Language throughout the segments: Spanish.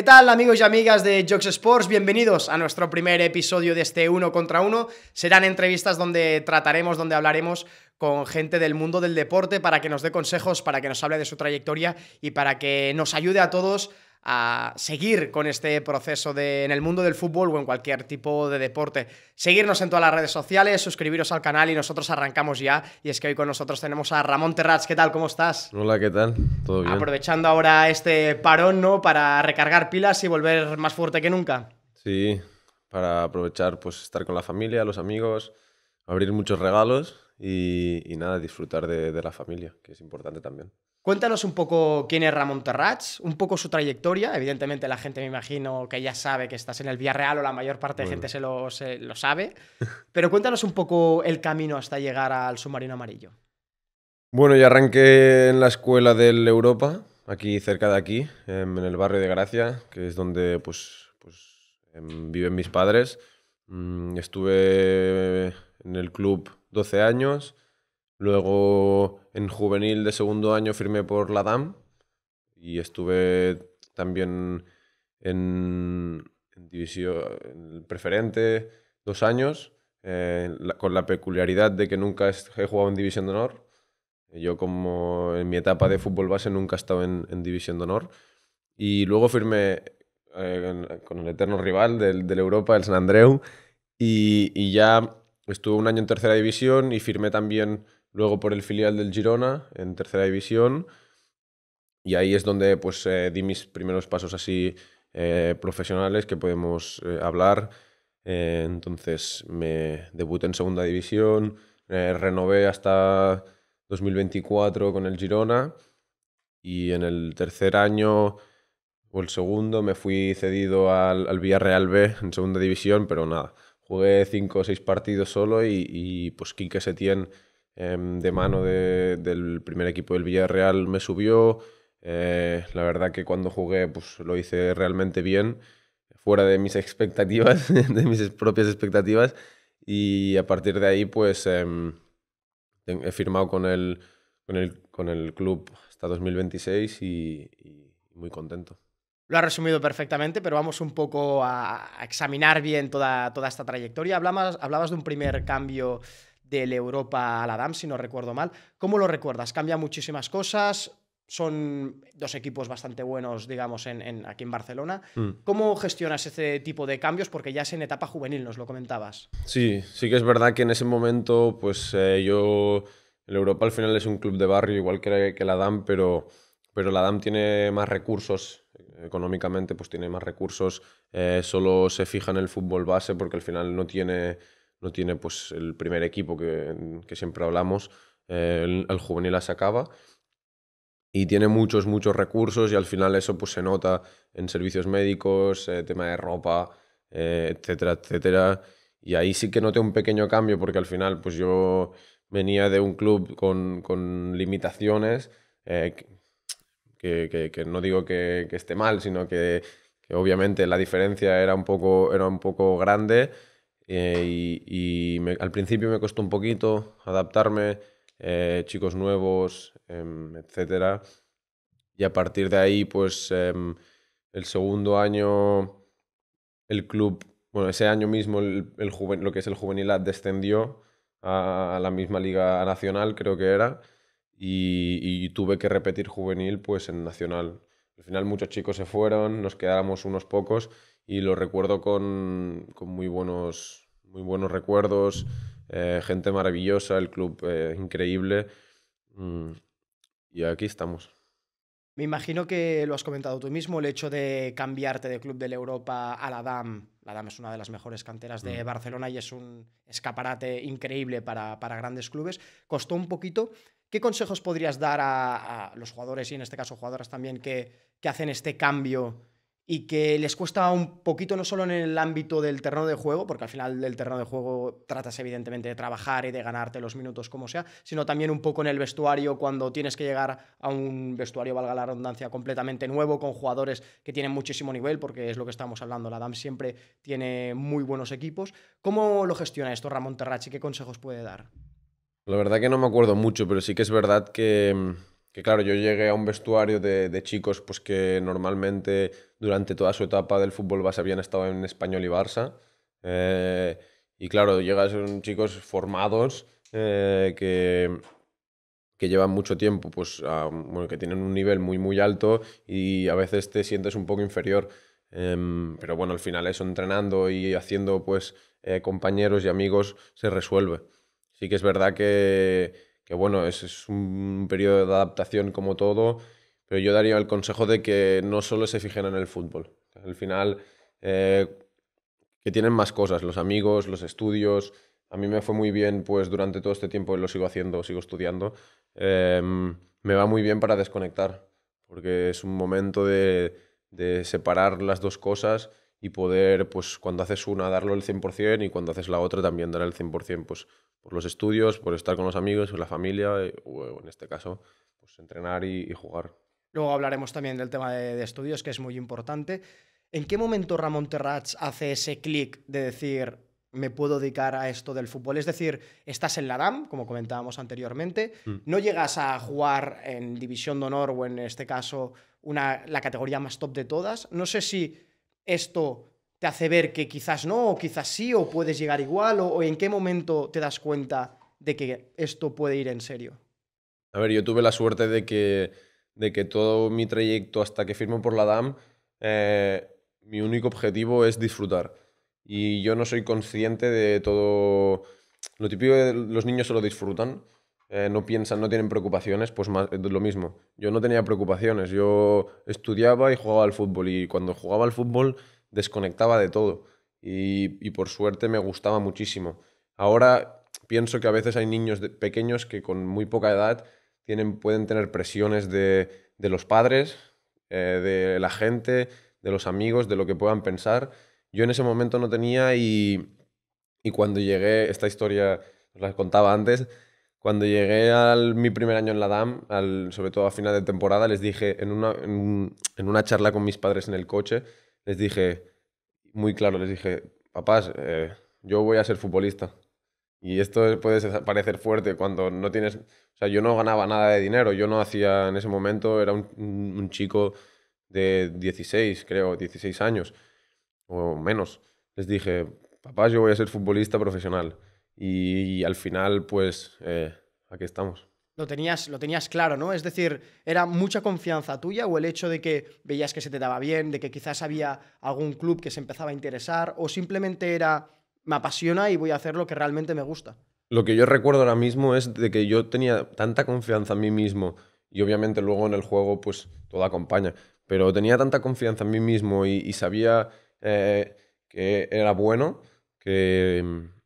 ¿Qué tal amigos y amigas de Jox Sports? Bienvenidos a nuestro primer episodio de este Uno contra Uno. Serán entrevistas donde trataremos, donde hablaremos con gente del mundo del deporte para que nos dé consejos, para que nos hable de su trayectoria y para que nos ayude a todos a seguir con este proceso de, en el mundo del fútbol o en cualquier tipo de deporte. Seguirnos en todas las redes sociales, suscribiros al canal y nosotros arrancamos ya. Y es que hoy con nosotros tenemos a Ramón Terraz. ¿Qué tal? ¿Cómo estás? Hola, ¿qué tal? ¿Todo bien? Aprovechando ahora este parón, ¿no? Para recargar pilas y volver más fuerte que nunca. Sí, para aprovechar, pues estar con la familia, los amigos, abrir muchos regalos y, nada, disfrutar de, la familia, que es importante también. Cuéntanos un poco quién es Ramón Terrats, un poco su trayectoria. Evidentemente la gente me imagino que ya sabe que estás en el Villarreal o la mayor parte de gente se lo, se sabe. Pero cuéntanos un poco el camino hasta llegar al submarino amarillo. Bueno, yo arranqué en la escuela del Europa, aquí cerca de aquí, em, en el barrio de Gracia, que es donde pues, pues em, viven mis padres. Mm, estuve en el club 12 años. Luego en juvenil de segundo año firmé por la DAM y estuve también en, en división preferente dos años, eh, con la peculiaridad de que nunca he jugado en división de honor. Yo como en mi etapa de fútbol base nunca he estado en, división de honor. Y luego firmé eh, con el eterno rival del, del Europa, el San Andreu, y, y ya Estuve un año en tercera división y firmé también luego por el filial del Girona en tercera división. Y ahí es donde pues eh, di mis primeros pasos así eh, profesionales que podemos eh, hablar. entonces me debuté en segunda división, renové hasta 2024 con el Girona y en el tercer año o el segundo me fui cedido al, al Villarreal B en segunda división, pero nada, jugué cinco o seis partidos solo y, y pues Quique Setién eh, de mano del primer equipo del Villarreal me subió. Eh, la verdad que cuando jugué pues lo hice realmente bien, fuera de mis expectativas, de mis propias expectativas. Y a partir de ahí pues em, he firmado con el, con el, con el club hasta 2026 y muy contento. Lo ha resumido perfectamente, pero vamos un poco a, examinar bien toda, toda esta trayectoria. Hablabas, hablabas de un primer cambio del Europa a la DAM, si no recuerdo mal. ¿Cómo lo recuerdas? ¿Cambia muchísimas cosas? Son dos equipos bastante buenos, digamos, en, aquí en Barcelona. Mm. ¿Cómo gestionas ese tipo de cambios? Porque ya es en etapa juvenil, nos lo comentabas. Sí, sí que es verdad que en ese momento, pues eh, yo... El Europa al final es un club de barrio, igual que, que la DAM, pero, pero la DAM tiene más recursos económicamente pues tiene más recursos, eh, solo se fija en el fútbol base porque al final no tiene, no tiene pues el primer equipo que, siempre hablamos, eh, el, juvenil la sacaba y tiene muchos, muchos recursos y al final eso pues se nota en servicios médicos, eh, tema de ropa, etcétera, etcétera. Y ahí sí que noté un pequeño cambio porque al final pues yo venía de un club con, limitaciones que, no digo que, esté mal, sino que, obviamente la diferencia era un poco, era un poco grande eh, y, al principio me costó un poquito adaptarme, eh, chicos nuevos, em, etcétera Y a partir de ahí, pues em, el segundo año, el club, bueno, ese año mismo el, lo que es el juvenil descendió a la misma liga nacional, creo que era y, tuve que repetir juvenil pues en Nacional. Al final muchos chicos se fueron, nos quedáramos unos pocos y lo recuerdo con, muy, buenos, muy buenos recuerdos, eh, gente maravillosa, el club eh, increíble mm, y aquí estamos. Me imagino que lo has comentado tú mismo, el hecho de cambiarte de Club de Europa a la DAM. La DAM es una de las mejores canteras de mm. Barcelona y es un escaparate increíble para, para grandes clubes. Costó un poquito, ¿Qué consejos podrías dar a, los jugadores y en este caso jugadoras también que, que, hacen este cambio y que les cuesta un poquito no solo en el ámbito del terreno de juego, porque al final del terreno de juego tratas evidentemente de trabajar y de ganarte los minutos como sea, sino también un poco en el vestuario cuando tienes que llegar a un vestuario, valga la redundancia, completamente nuevo, con jugadores que tienen muchísimo nivel, porque es lo que estamos hablando, la DAM siempre tiene muy buenos equipos. ¿Cómo lo gestiona esto Ramón Terrachi? ¿Qué consejos puede dar? La verdad que no me acuerdo mucho, pero sí que es verdad que, claro, yo llegué a un vestuario de, chicos pues que normalmente durante toda su etapa del fútbol base habían estado en Español y Barça. Eh, y claro, a unos chicos formados eh, que, que llevan mucho tiempo, pues bueno, que tienen un nivel muy, muy alto y a veces te sientes un poco inferior. Em, pero bueno, al final eso entrenando y haciendo pues eh, compañeros y amigos se resuelve. Sí que es verdad que, bueno, es, un periodo de adaptación como todo, pero yo daría el consejo de que no solo se fijen en el fútbol. Al final, eh, que tienen más cosas, los amigos, los estudios. A mí me fue muy bien, pues durante todo este tiempo lo sigo haciendo, sigo estudiando. Em, me va muy bien para desconectar, porque es un momento de, de separar las dos cosas y poder, pues cuando haces una, darlo el 100% y cuando haces la otra también dar el 100%, pues por los estudios, por estar con los amigos, con la familia, eh, o eh, en este caso, pues entrenar y, jugar. Luego hablaremos también del tema de, estudios, que es muy importante. ¿En qué momento Ramón Terrats hace ese clic de decir, me puedo dedicar a esto del fútbol? Es decir, estás en la DAM, como comentábamos anteriormente, mm. no llegas a jugar en División de Honor o en este caso una, la categoría más top de todas. No sé si esto te hace ver que quizás no, o quizás sí, o puedes llegar igual, o, en qué momento te das cuenta de que esto puede ir en serio? A ver, yo tuve la suerte de que, de que todo mi trayecto hasta que firmo por la DAM, eh, mi único objetivo es disfrutar. Y yo no soy consciente de todo... Lo típico de los niños lo disfrutan eh, no piensan, no tienen preocupaciones, pues más, lo mismo. Yo no tenía preocupaciones, yo estudiaba y jugaba al fútbol y cuando jugaba al fútbol desconectaba de todo y, por suerte me gustaba muchísimo. Ahora pienso que a veces hay niños pequeños que con muy poca edad tienen, pueden tener presiones de, de los padres, eh, de la gente, de los amigos, de lo que puedan pensar. Yo en ese momento no tenía y, y cuando llegué, esta historia os la contaba antes, cuando llegué al mi primer año en la DAM, sobre todo a final de temporada, les dije, en una, charla con mis padres en el coche, les dije, muy claro, les dije, papás, eh, yo voy a ser futbolista. Y esto puede parecer fuerte cuando no tienes... O sea, yo no ganaba nada de dinero, yo no hacía en ese momento, era un, un chico de 16, creo, 16 años, o menos. Les dije, papás, yo voy a ser futbolista profesional y, al final, pues, eh, aquí estamos. Lo tenías, lo tenías claro, ¿no? Es decir, ¿era mucha confianza tuya o el hecho de que veías que se te daba bien, de que quizás había algún club que se empezaba a interesar o simplemente era, me apasiona y voy a hacer lo que realmente me gusta? Lo que yo recuerdo ahora mismo es de que yo tenía tanta confianza en mí mismo y obviamente luego en el juego pues todo acompaña, pero tenía tanta confianza en mí mismo y, sabía eh, que era bueno que mm,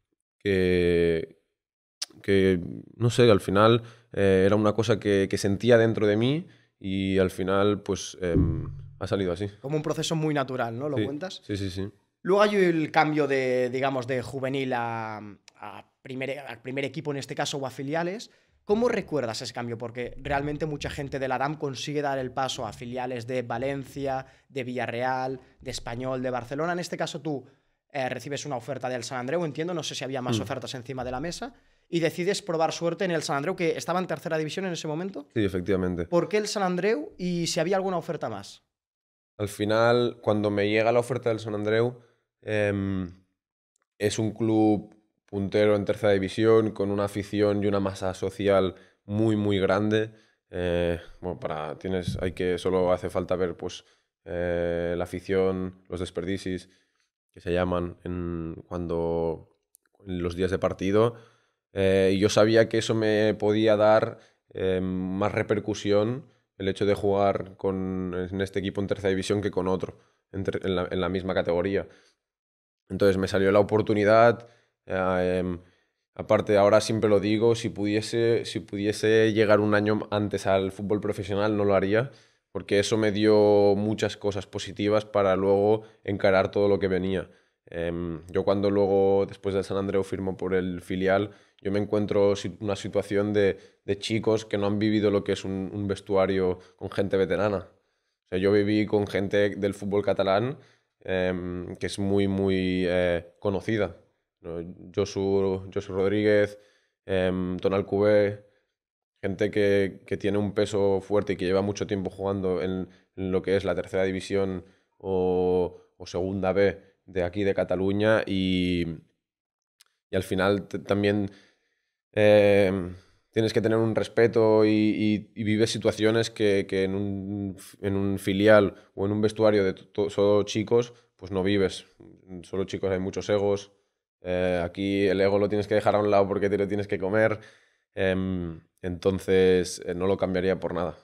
que, no sé, al final eh, era una cosa que, sentía dentro de mí y al final pues em, ha salido así. Como un proceso muy natural, ¿no? ¿Lo cuentas? Sí, sí, sí. Luego hay el cambio de, digamos, de juvenil a, primer, equipo en este caso o a filiales. ¿Cómo recuerdas ese cambio? Porque realmente mucha gente de la DAM consigue dar el paso a filiales de Valencia, de Villarreal, de Español, de Barcelona. En este caso tú eh, recibes una oferta del San Andreu, entiendo, no sé si había más mm. ofertas encima de la mesa, y decides probar suerte en el San Andreu, que estaba en tercera división en ese momento. Sí, efectivamente. ¿Por qué el San Andreu y si había alguna oferta más? Al final, cuando me llega la oferta del San Andreu, em, es un club puntero en tercera división, con una afición y una masa social muy, muy grande. Eh, bueno, para, tienes, hay que, solo hace falta ver pues, eh, la afición, los desperdicios, que se llaman en, cuando los días de partido. Eh, y yo sabía que eso me podía dar eh, más repercusión el hecho de jugar con, en este equipo en tercera división que con otro, en, en, la, en la, misma categoría. Entonces me salió la oportunidad. Eh, aparte, ahora siempre lo digo, si pudiese, si pudiese llegar un año antes al fútbol profesional no lo haría porque eso me dio muchas cosas positivas para luego encarar todo lo que venía. Em, yo cuando luego, después del San Andreu, firmo por el filial, yo me encuentro una situación de, chicos que no han vivido lo que es un, vestuario con gente veterana. O sea, yo viví con gente del fútbol catalán em, que es muy, muy eh, conocida. Josu, Josu Rodríguez, em, Tonal Cubé, gente que, tiene un peso fuerte y que lleva mucho tiempo jugando en, lo que es la tercera división o, segunda B de aquí de Cataluña y, al final también eh, tienes que tener un respeto y, vives situaciones que, en, un, filial o en un vestuario de solo chicos, pues no vives. Solo chicos hay muchos egos. Eh, aquí el ego lo tienes que dejar a un lado porque te lo tienes que comer. Em, entonces, eh, no lo cambiaría por nada.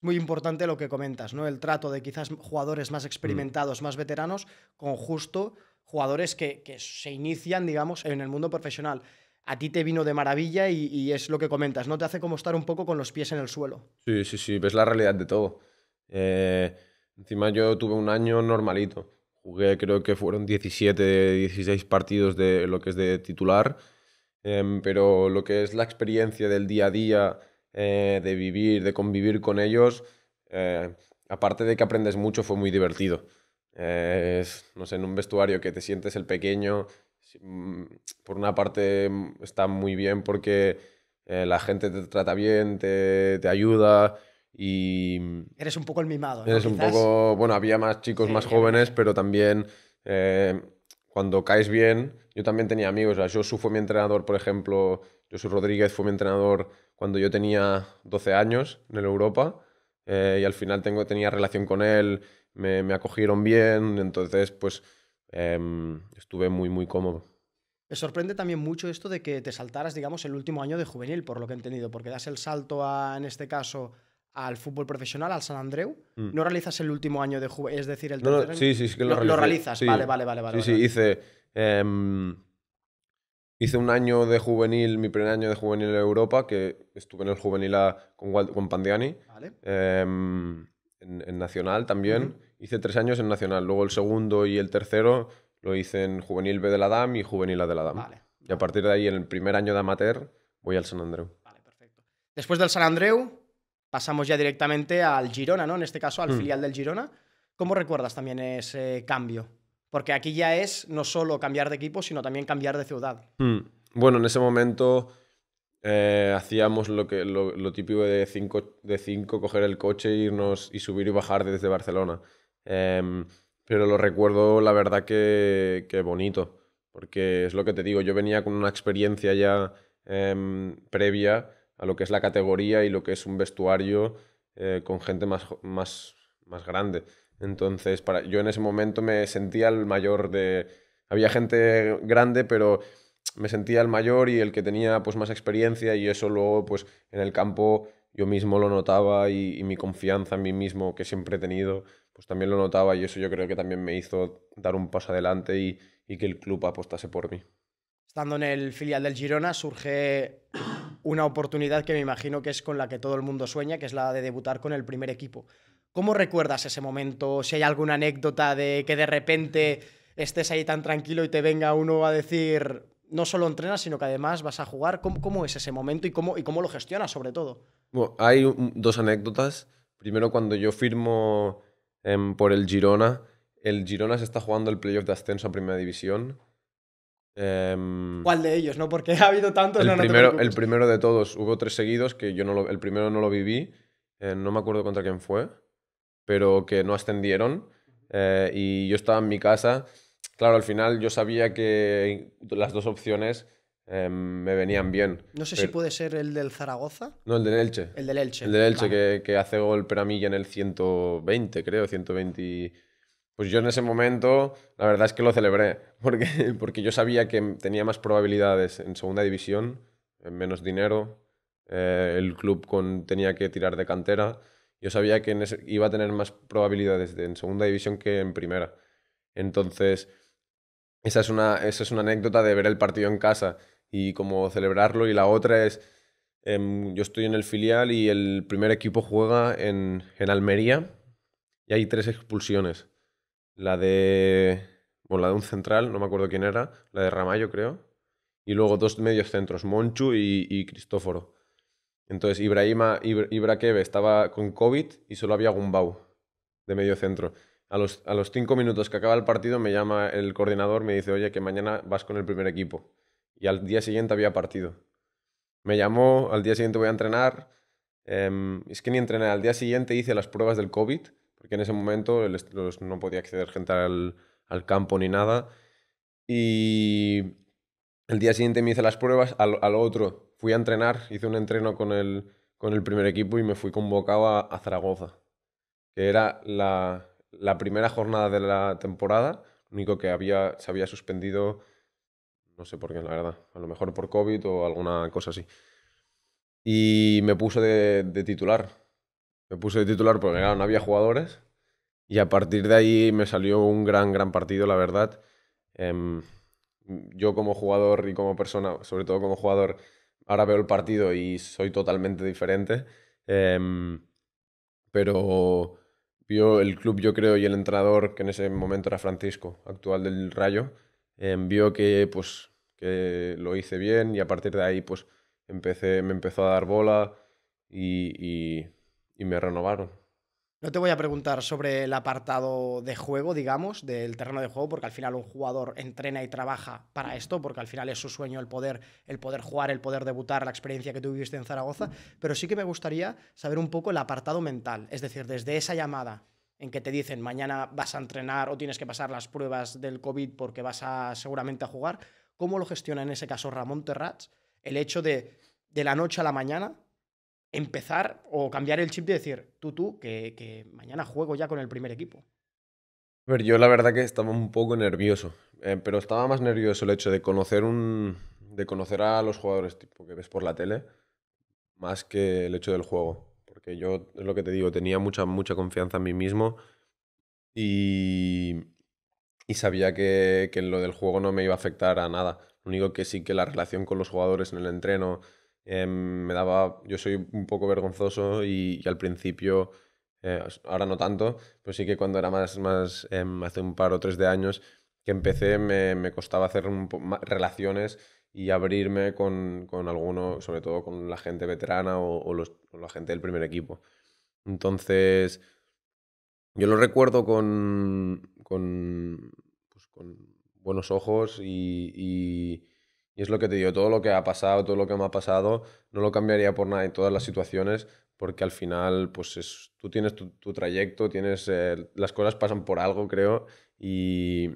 Muy importante lo que comentas, ¿no? El trato de quizás jugadores más mm. experimentados, más veteranos, con justo jugadores que, se inician, digamos, en el mundo profesional. A ti te vino de maravilla y, es lo que comentas, ¿no? Te hace como estar un poco con los pies en el suelo. Sí, sí, sí, ves la realidad de todo. Eh, encima yo tuve un año normalito. Jugué, creo que fueron 17, 16 partidos de lo que es de titular Em, pero lo que es la experiencia del día a día, eh, de vivir, de convivir con ellos, eh, aparte de que aprendes mucho, fue muy divertido. Eh, no sé, en un vestuario que te sientes el pequeño, mm, por una parte mm, está muy bien porque la gente te trata bien, te, te ayuda, y mm, eres un poco el mimado eres un poco bueno había más chicos más jóvenes pero también cuando caes bien, yo también tenía amigos, yo Josu fue mi entrenador, por ejemplo, Josu Rodríguez fue mi entrenador cuando yo tenía 12 años en el Europa eh, y al final tengo, tenía relación con él, me, acogieron bien, entonces pues em, estuve muy, muy cómodo. Me sorprende también mucho esto de que te saltaras, digamos, el último año de juvenil, por lo que he entendido, porque das el salto a, en este caso, al fútbol profesional, al San Andreu. Mm. No realizas el último año de juvenil? es decir, el tercero sí, sí, sí que lo, realizas. Vale, vale, vale. vale sí, sí, hice. Em, hice un año de juvenil, mi primer año de juvenil en Europa, que estuve en el juvenil a, con, Pandiani. Em, en, Nacional también. Hice tres años en Nacional. Luego el segundo y el tercero lo hice en Juvenil B de la DAM y Juvenil A de la DAM. Y a partir de ahí, en el primer año de amateur, voy al San Andreu. Vale, perfecto. Después del San Andreu, pasamos ya directamente al Girona, ¿no? En este caso, al hmm. filial del Girona. ¿Cómo recuerdas también ese cambio? Porque aquí ya es no solo cambiar de equipo, sino también cambiar de ciudad. Hmm. Bueno, en ese momento eh, hacíamos lo, que, lo, típico de cinco, de cinco, coger el coche, irnos y subir y bajar desde Barcelona. Em, pero lo recuerdo, la verdad, que, bonito. Porque es lo que te digo, yo venía con una experiencia ya em, previa a lo que es la categoría y lo que es un vestuario eh, con gente más, más, más grande. Entonces, para, yo en ese momento me sentía el mayor de... Había gente grande, pero me sentía el mayor y el que tenía pues, más experiencia y eso luego pues, en el campo yo mismo lo notaba y, mi confianza en mí mismo que siempre he tenido, pues también lo notaba y eso yo creo que también me hizo dar un paso adelante y, y que el club apostase por mí. Estando en el filial del Girona surge una oportunidad que me imagino que es con la que todo el mundo sueña, que es la de debutar con el primer equipo. ¿Cómo recuerdas ese momento? Si hay alguna anécdota de que de repente estés ahí tan tranquilo y te venga uno a decir, no solo entrenas, sino que además vas a jugar. ¿Cómo, es ese momento y cómo, y cómo lo gestionas sobre todo? hay dos anécdotas. Primero, cuando yo firmo em, por el Girona, el Girona se está jugando el playoff de ascenso a Primera División Em, ¿Cuál de ellos? ¿No? Porque ha habido tantos. El, primero, el primero de todos. Hubo tres seguidos que yo no el primero no lo viví. Eh, no me acuerdo contra quién fue, pero que no ascendieron. Eh, y yo estaba en mi casa. Claro, al final yo sabía que las dos opciones em, me venían bien. No sé si puede ser el del Zaragoza. No, el del Elche. El del Elche. El del Elche, que, que, hace gol Peramilla en el 120, creo, 120 pues yo en ese momento, la verdad es que lo celebré, porque, porque yo sabía que tenía más probabilidades en segunda división, menos dinero, eh, el club tenía que tirar de cantera, yo sabía que iba a tener más probabilidades en segunda división que en primera. Entonces, esa es, una, es una anécdota de ver el partido en casa y cómo celebrarlo. Y la otra es, em, yo estoy en el filial y el primer equipo juega en Almería y hay tres expulsiones la de. la de un central, no me acuerdo quién era, la de Ramallo, creo. Y luego dos medios centros, Monchu y, Cristóforo. Entonces, Ibrahima, Ibraqueve estaba con COVID y solo había Gumbau de medio centro. A los, a los cinco minutos que acaba el partido me llama el coordinador, me dice, oye, que mañana vas con el primer equipo. Y al día siguiente había partido. Me llamó, al día siguiente voy a entrenar. Em, es que ni entrené, al día siguiente hice las pruebas del COVID que en ese momento no podía acceder gente al, campo ni nada. Y el día siguiente me hice las pruebas, al, otro fui a entrenar, hice un entreno con el, con el primer equipo y me fui convocado a, Zaragoza, que era la, primera jornada de la temporada, único que había, se había suspendido, no sé por qué, la verdad, a lo mejor por COVID o alguna cosa así. Y me puso de titular me puse de titular porque claro, no había jugadores. Y a partir de ahí me salió un gran, gran partido, la verdad. Em, yo como jugador y como persona, sobre todo como jugador, ahora veo el partido y soy totalmente diferente. Em, pero vio el club, yo creo, y el entrenador, que en ese momento era Francisco, actual del Rayo, em, vio que, pues, que lo hice bien y a partir de ahí pues, empecé, me empezó a dar bola y y me renovaron. No te voy a preguntar sobre el apartado de juego, digamos, del terreno de juego, porque al final un jugador entrena y trabaja para esto, porque al final es su sueño el poder, el poder jugar, el poder debutar, la experiencia que tuviste en Zaragoza, pero sí que me gustaría saber un poco el apartado mental, es decir, desde esa llamada en que te dicen mañana vas a entrenar o tienes que pasar las pruebas del COVID porque vas a seguramente a jugar, ¿cómo lo gestiona en ese caso Ramón Terrats el hecho de de la noche a la mañana empezar o cambiar el chip de decir, tú, tú, que, mañana juego ya con el primer equipo? A ver, yo la verdad que estaba un poco nervioso, eh, pero estaba más nervioso el hecho de conocer, un, de conocer a los jugadores tipo, que ves por la tele más que el hecho del juego. Porque yo, es lo que te digo, tenía mucha, mucha confianza en mí mismo y, sabía que, que lo del juego no me iba a afectar a nada. Lo único que sí que la relación con los jugadores en el entreno, Em, me daba, yo soy un poco vergonzoso y, al principio, eh, ahora no tanto, pero sí que cuando era más, más em, hace un par o tres de años que empecé, me, me costaba hacer relaciones y abrirme con, con, alguno, sobre todo con la gente veterana o, la gente del primer equipo. Entonces, yo lo recuerdo con, con, pues con buenos ojos y, y es lo que te digo, todo lo que ha pasado, todo lo que me ha pasado, no lo cambiaría por nada en todas las situaciones, porque al final, pues es, tú tienes tu, trayecto, tienes, eh, las cosas pasan por algo, creo, y,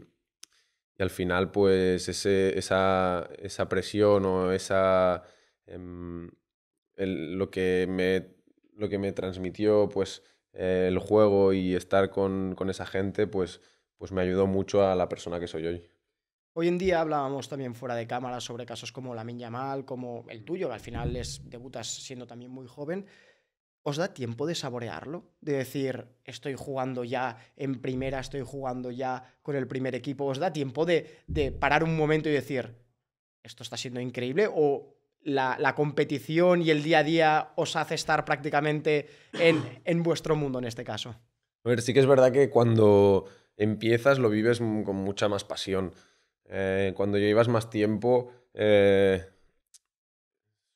al final, pues esa, esa presión o esa, em, lo, que me, lo que me transmitió, pues eh, el juego y estar con, esa gente, pues, pues me ayudó mucho a la persona que soy hoy. Hoy en día hablábamos también fuera de cámara sobre casos como la Mal, como el tuyo, que al final es debutas siendo también muy joven. ¿Os da tiempo de saborearlo? De decir, estoy jugando ya en primera, estoy jugando ya con el primer equipo. ¿Os da tiempo de, parar un momento y decir, esto está siendo increíble? ¿O la, competición y el día a día os hace estar prácticamente en, en vuestro mundo en este caso? A ver, sí que es verdad que cuando empiezas lo vives con mucha más pasión. Eh, cuando llevas más tiempo... Eh,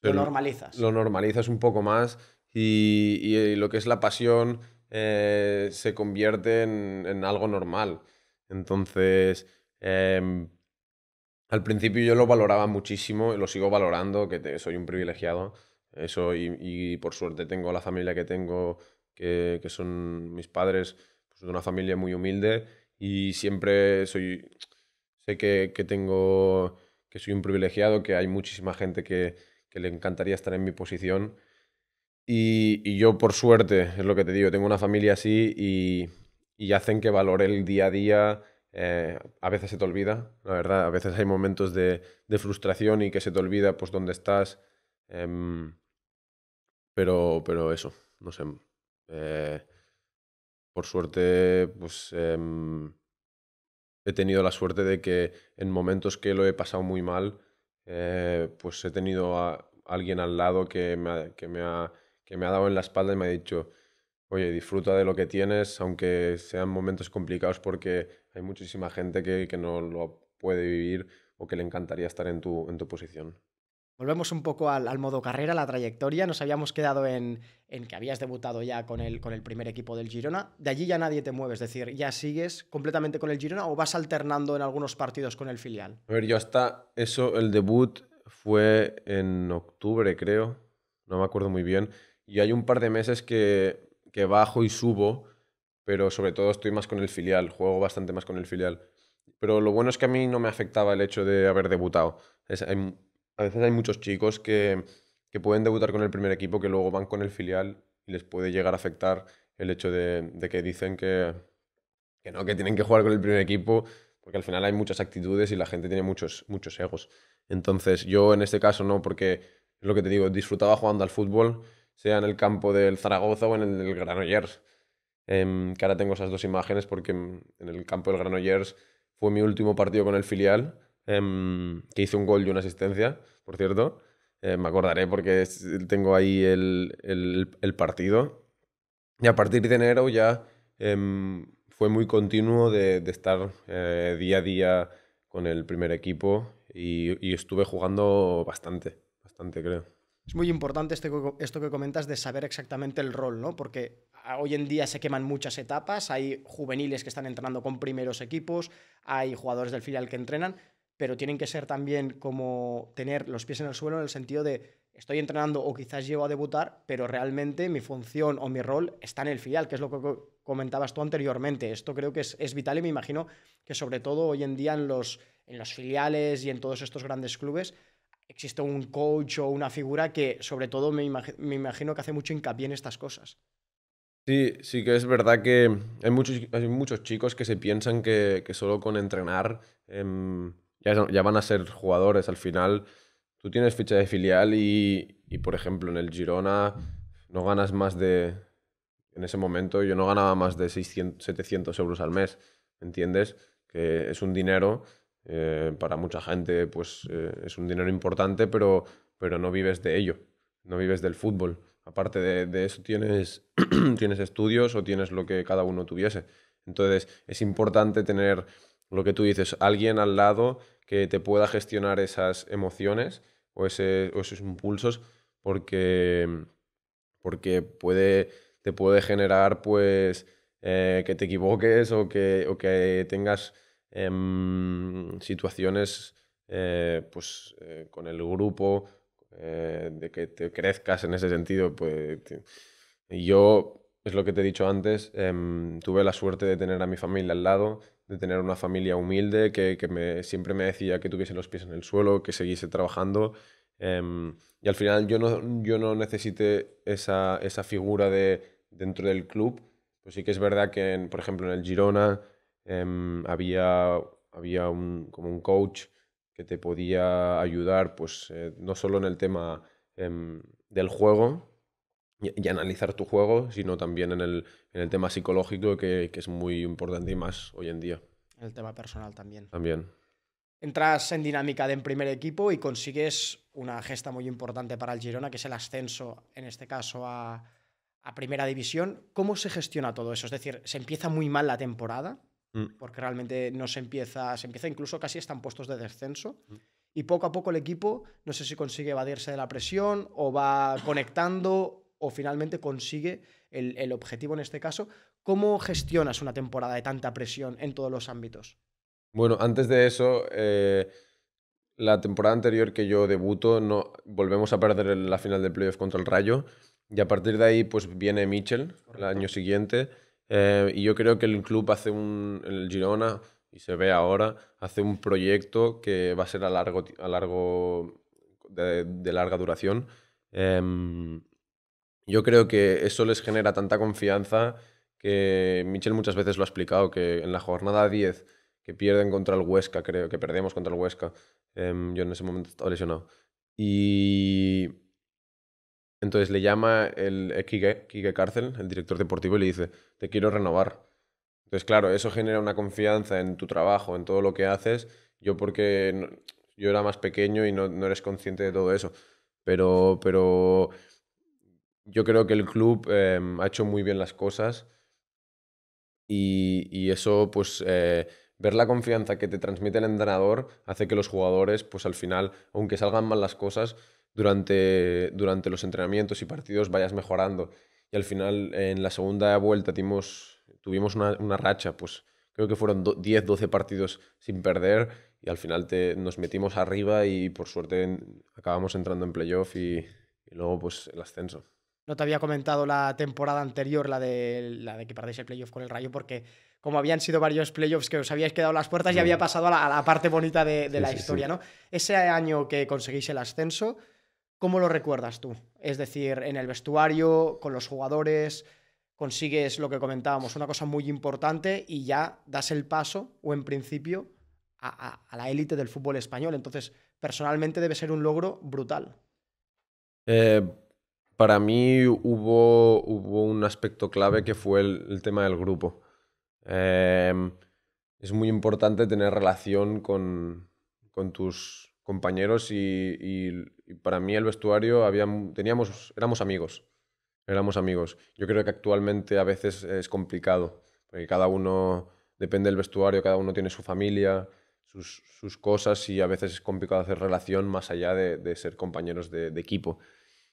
lo normalizas. Lo normalizas un poco más y, eh, lo que es la pasión se convierte en, algo normal. Entonces, em, al principio yo lo valoraba muchísimo, y lo sigo valorando, que soy un privilegiado, eso, y, por suerte tengo la familia que tengo, que, son mis padres, pues, de una familia muy humilde, y siempre soy, Sé que, tengo, que soy un privilegiado, que hay muchísima gente que, le encantaría estar en mi posición. Y, yo, por suerte, es lo que te digo, tengo una familia así y, hacen que valore el día a día. Eh, a veces se te olvida, la verdad, a veces hay momentos de, frustración y que se te olvida pues dónde estás. Em, pero, pero eso, no sé. Eh, por suerte, pues em, he tenido la suerte de que en momentos que lo he pasado muy mal, eh, pues he tenido a alguien al lado que me, ha, dado en la espalda y me ha dicho, oye, disfruta de lo que tienes, aunque sean momentos complicados porque hay muchísima gente que, no lo puede vivir o que le encantaría estar en tu, en tu posición. Volvemos un poco al, modo carrera, la trayectoria. Nos habíamos quedado en, que habías debutado ya con el, con el, primer equipo del Girona. De allí ya nadie te mueve, es decir, ¿ya sigues completamente con el Girona o vas alternando en algunos partidos con el filial? A ver, yo hasta eso, el debut fue en octubre, creo. No me acuerdo muy bien. Y hay un par de meses que, que bajo y subo, pero sobre todo estoy más con el filial, juego bastante más con el filial. Pero lo bueno es que a mí no me afectaba el hecho de haber debutado. Es, a veces hay muchos chicos que, pueden debutar con el primer equipo que luego van con el filial y les puede llegar a afectar el hecho de, que dicen que, no, que tienen que jugar con el primer equipo, porque al final hay muchas actitudes y la gente tiene muchos, muchos egos. Entonces yo en este caso no, porque es lo que te digo, disfrutaba jugando al fútbol, sea en el campo del Zaragoza o en el del Granollers. Em, que ahora tengo esas dos imágenes porque en el campo del Granollers fue mi último partido con el filial Em, que hizo un gol y una asistencia, por cierto. Eh, me acordaré porque tengo ahí el, el, partido. Y a partir de enero ya em, fue muy continuo de, de estar eh, día a día con el primer equipo y, estuve jugando bastante, bastante creo. Es muy importante este esto que comentas de saber exactamente el rol, ¿no? Porque ah, hoy en día se queman muchas etapas, hay juveniles que están entrenando con primeros equipos, hay jugadores del filial que entrenan, pero tienen que ser también como tener los pies en el suelo en el sentido de estoy entrenando o quizás llevo a debutar, pero realmente mi función o mi rol está en el filial, que es lo que comentabas tú anteriormente. Esto creo que es, vital y me imagino que sobre todo hoy en día en los, en los filiales y en todos estos grandes clubes existe un coach o una figura que sobre todo me, imagino que hace mucho hincapié en estas cosas. Sí, sí que es verdad que hay muchos, hay muchos chicos que se piensan que, solo con entrenar... Em, ya, van a ser jugadores al final. Tú tienes ficha de filial y, y, por ejemplo, en el Girona no ganas más de... En ese momento yo no ganaba más de 600, 700 euros al mes, ¿entiendes? Que es un dinero, eh, para mucha gente pues eh, es un dinero importante, pero, pero no vives de ello, no vives del fútbol. Aparte de, de eso tienes, tienes estudios o tienes lo que cada uno tuviese. Entonces es importante tener lo que tú dices, alguien al lado que te pueda gestionar esas emociones o, esos impulsos porque, porque puede, te puede generar pues eh, que te equivoques o que, que tengas em, situaciones eh, pues, eh, con el grupo, de que te crezcas en ese sentido. Pues, yo, es lo que te he dicho antes, em, tuve la suerte de tener a mi familia al lado de tener una familia humilde que, siempre me decía que tuviese los pies en el suelo, que seguiese trabajando. Em, y al final yo no, yo no necesité esa, figura de, dentro del club. Pues sí que es verdad que, por ejemplo, en el Girona em, había, había un, como un coach que te podía ayudar, pues eh, no solo en el tema em, del juego, y, analizar tu juego, sino también en el, tema psicológico, que, es muy importante y más hoy en día. El tema personal también. También. Entras en dinámica de en primer equipo y consigues una gesta muy importante para el Girona, que es el ascenso, en este caso, a, a primera división. ¿Cómo se gestiona todo eso? Es decir, ¿se empieza muy mal la temporada? Mm. porque realmente no se empieza, se empieza incluso casi están puestos de descenso. Mm. Y poco a poco el equipo, no sé si consigue evadirse de la presión o va conectando o finalmente consigue el, objetivo en este caso. ¿Cómo gestionas una temporada de tanta presión en todos los ámbitos? Bueno, antes de eso, eh, la temporada anterior que yo debuto, no, volvemos a perder la final del playoff contra el Rayo. Y a partir de ahí, pues viene Mitchell el año siguiente. Eh, y yo creo que el club hace un. El Girona, y se ve ahora, hace un proyecto que va a ser a largo. A largo de, larga duración. Em, yo creo que eso les genera tanta confianza que Michel muchas veces lo ha explicado, que en la jornada 10 que pierden contra el Huesca, creo que perdemos contra el Huesca, em, yo en ese momento estaba lesionado, y entonces le llama el eh, Quique, Cárcel, el director deportivo, y le dice, te quiero renovar. Entonces, claro, eso genera una confianza en tu trabajo, en todo lo que haces. Yo porque yo era más pequeño y no, no eres consciente de todo eso, pero... pero yo creo que el club em, ha hecho muy bien las cosas y, y eso, pues, eh, ver la confianza que te transmite el entrenador hace que los jugadores, pues al final, aunque salgan mal las cosas, durante, durante los entrenamientos y partidos vayas mejorando. Y al final, en la segunda vuelta tuvimos, tuvimos una, una racha, pues creo que fueron 10, 12 partidos sin perder y al final te, nos metimos arriba y por suerte acabamos entrando en playoff y, y luego pues el ascenso. No te había comentado la temporada anterior, la de, la de que perdéis el playoff con el Rayo, porque como habían sido varios playoffs que os habíais quedado las puertas, y había pasado a la, parte bonita de, la historia, ¿no? Ese año que conseguís el ascenso, ¿cómo lo recuerdas tú? Es decir, en el vestuario, con los jugadores, consigues lo que comentábamos, una cosa muy importante y ya das el paso, o en principio, a, a la élite del fútbol español. Entonces, personalmente debe ser un logro brutal. Eh, para mí hubo, hubo un aspecto clave que fue el, tema del grupo. Em, es muy importante tener relación con, con tus compañeros y, y, para mí el vestuario teníamos, éramos amigos. Éramos amigos. Yo creo que actualmente a veces es complicado, porque cada uno depende del vestuario, cada uno tiene su familia, sus, sus cosas y a veces es complicado hacer relación más allá de, de ser compañeros de equipo.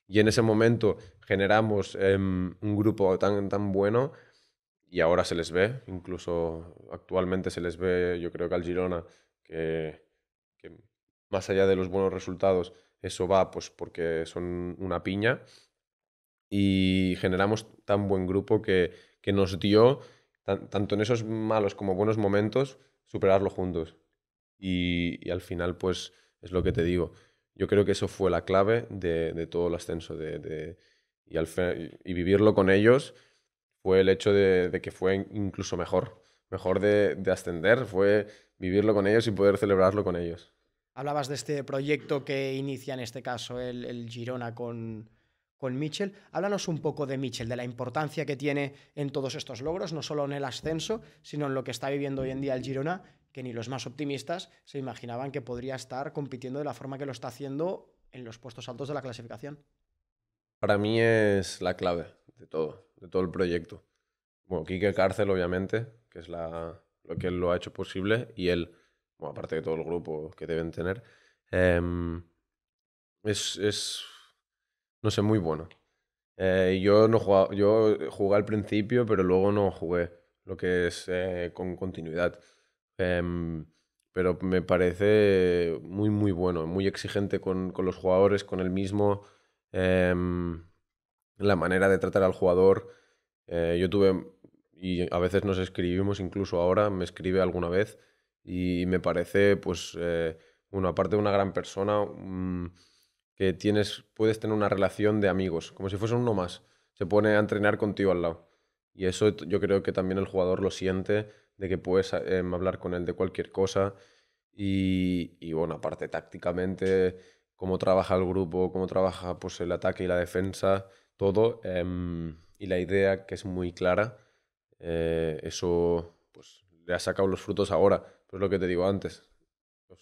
Y en ese momento generamos em, un grupo tan, tan bueno y ahora se les ve, incluso actualmente se les ve, yo creo que al Girona, que, más allá de los buenos resultados, eso va pues porque son una piña y generamos tan buen grupo que, que nos dio, tanto en esos malos como buenos momentos, superarlo juntos. y al final, pues es lo que te digo, yo creo que eso fue la clave de, todo el ascenso de, y, vivirlo con ellos fue el hecho de, que fue incluso mejor, mejor de, ascender, fue vivirlo con ellos y poder celebrarlo con ellos. Hablabas de este proyecto que inicia en este caso el, Girona con, con Mitchell. Háblanos un poco de Mitchell, de la importancia que tiene en todos estos logros, no solo en el ascenso, sino en lo que está viviendo hoy en día el Girona que ni los más optimistas se imaginaban que podría estar compitiendo de la forma que lo está haciendo en los puestos altos de la clasificación. Para mí es la clave de todo, de todo el proyecto. Bueno, Quique Cárcel, obviamente, que es lo que él lo ha hecho posible, y él, aparte de todo el grupo que deben tener, em, es, no sé, muy bueno. Eh, yo, no yo jugué al principio, pero luego no jugué lo que es eh, con continuidad. Em, pero me parece muy, muy bueno, muy exigente con, los jugadores, con el mismo, em, la manera de tratar al jugador. Eh, yo tuve, y a veces nos escribimos, incluso ahora me escribe alguna vez, y me parece, pues, eh, bueno, aparte de una gran persona, mm, que tienes, puedes tener una relación de amigos, como si fuese uno más. Se pone a entrenar contigo al lado. Y eso yo creo que también el jugador lo siente de que puedes em, hablar con él de cualquier cosa. Y, y, bueno, aparte tácticamente, cómo trabaja el grupo, cómo trabaja pues, el ataque y la defensa, todo. Em, y la idea que es muy clara, eh, eso pues, le ha sacado los frutos ahora. Pues lo que te digo antes. O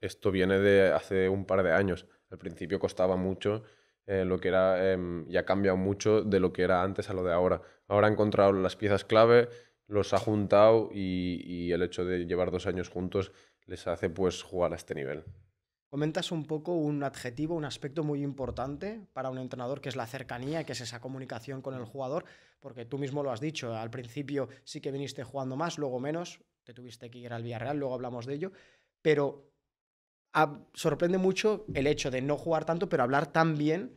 esto viene de hace un par de años. Al principio costaba mucho. Eh, lo que era, em, ya ha cambiado mucho de lo que era antes a lo de ahora. Ahora ha encontrado las piezas clave, los ha juntado y, el hecho de llevar dos años juntos les hace pues jugar a este nivel. Comentas un poco un adjetivo, un aspecto muy importante para un entrenador que es la cercanía, que es esa comunicación con el mm. jugador, porque tú mismo lo has dicho, al principio sí que viniste jugando más, luego menos, te tuviste que ir al Villarreal, luego hablamos de ello, pero sorprende mucho el hecho de no jugar tanto, pero hablar tan bien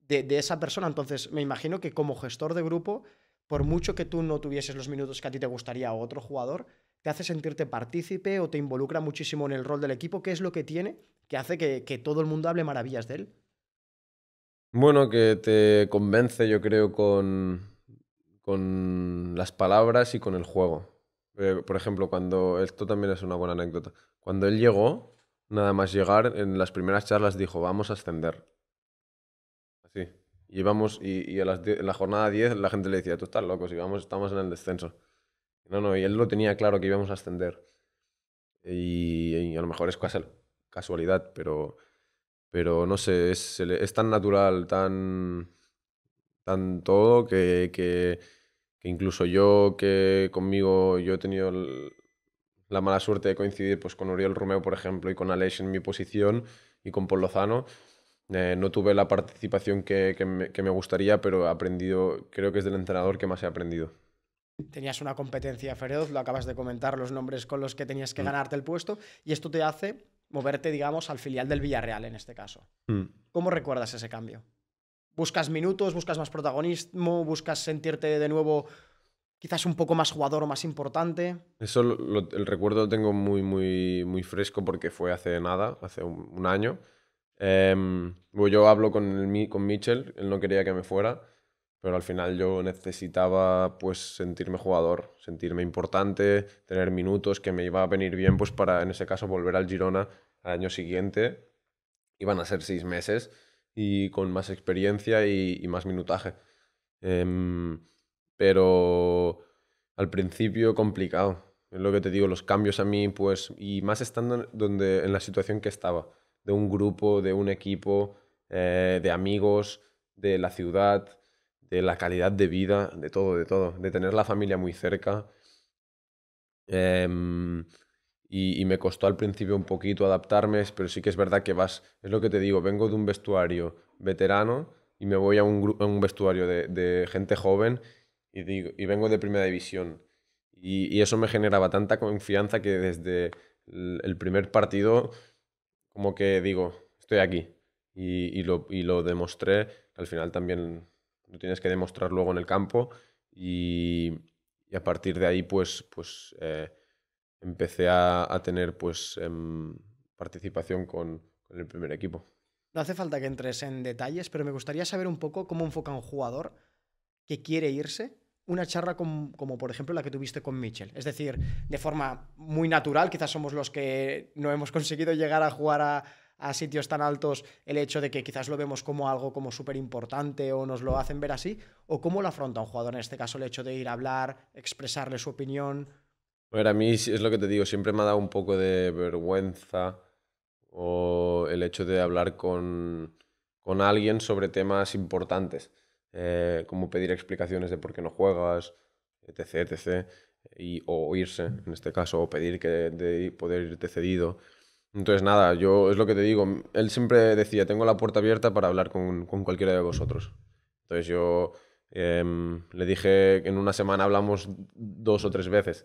de, de esa persona. Entonces, me imagino que como gestor de grupo por mucho que tú no tuvieses los minutos que a ti te gustaría o otro jugador, te hace sentirte partícipe o te involucra muchísimo en el rol del equipo, ¿Qué es lo que tiene que hace que, todo el mundo hable maravillas de él. Bueno, que te convence, yo creo, con, con las palabras y con el juego. Eh, por ejemplo, cuando. Esto también es una buena anécdota. Cuando él llegó, nada más llegar, en las primeras charlas dijo: Vamos a ascender. Así. Y, y, a en la jornada 10 la gente le decía, tú estás loco, si vamos, estamos en el descenso. No, no, y él lo tenía claro que íbamos a ascender. Y, a lo mejor es casualidad, pero, pero no sé, es, es tan natural, tan, tan todo que, que, incluso yo que conmigo yo he tenido la mala suerte de coincidir pues, con Oriol Romeo, por ejemplo, y con Aleix en mi posición y con Paul Lozano, eh, no tuve la participación que, me, gustaría, pero he aprendido, creo que es del entrenador que más he aprendido. Tenías una competencia feroz, lo acabas de comentar, los nombres con los que tenías que mm. ganarte el puesto, y esto te hace moverte, digamos, al filial del Villarreal en este caso. Mm. ¿Cómo recuerdas ese cambio? ¿Buscas minutos, buscas más protagonismo, buscas sentirte de nuevo quizás un poco más jugador o más importante. Eso el recuerdo lo tengo muy, muy, fresco porque fue hace nada, hace un año. Em, pues yo hablo con, con Mitchell, él no quería que me fuera, pero al final yo necesitaba pues sentirme jugador, sentirme importante, tener minutos que me iba a venir bien pues para en ese caso volver al Girona al año siguiente. Iban a ser seis meses y con más experiencia y, más minutaje. Em, pero al principio complicado. Es lo que te digo, los cambios a mí, pues, y más estando donde, en la situación que estaba de un grupo, de un equipo, eh, de amigos, de la ciudad, de la calidad de vida, de todo, de todo, de tener la familia muy cerca. Em, y, me costó al principio un poquito adaptarme, pero sí que es verdad que vas, es lo que te digo, vengo de un vestuario veterano y me voy a un, un vestuario de, gente joven y, y vengo de primera división. y eso me generaba tanta confianza que desde el primer partido como que digo, estoy aquí. Y, lo, demostré. Al final también lo tienes que demostrar luego en el campo. Y, a partir de ahí, pues, pues eh, empecé a, tener pues, em, participación con, con el primer equipo. No hace falta que entres en detalles, pero me gustaría saber un poco cómo enfoca un jugador que quiere irse una charla como, por ejemplo la que tuviste con Mitchell. Es decir, de forma muy natural, quizás somos los que no hemos conseguido llegar a jugar a, sitios tan altos el hecho de que quizás lo vemos como algo como súper importante o nos lo hacen ver así, o cómo lo afronta un jugador en este caso el hecho de ir a hablar, expresarle su opinión. A a mí es lo que te digo, siempre me ha dado un poco de vergüenza o el hecho de hablar con, con alguien sobre temas importantes eh, como pedir explicaciones de por qué no juegas, etc, etc, y, o irse, en este caso, o pedir que poder irte cedido. Entonces, nada, yo es lo que te digo, él siempre decía, tengo la puerta abierta para hablar con, con cualquiera de vosotros. Entonces yo em, le dije, que en una semana hablamos dos o tres veces.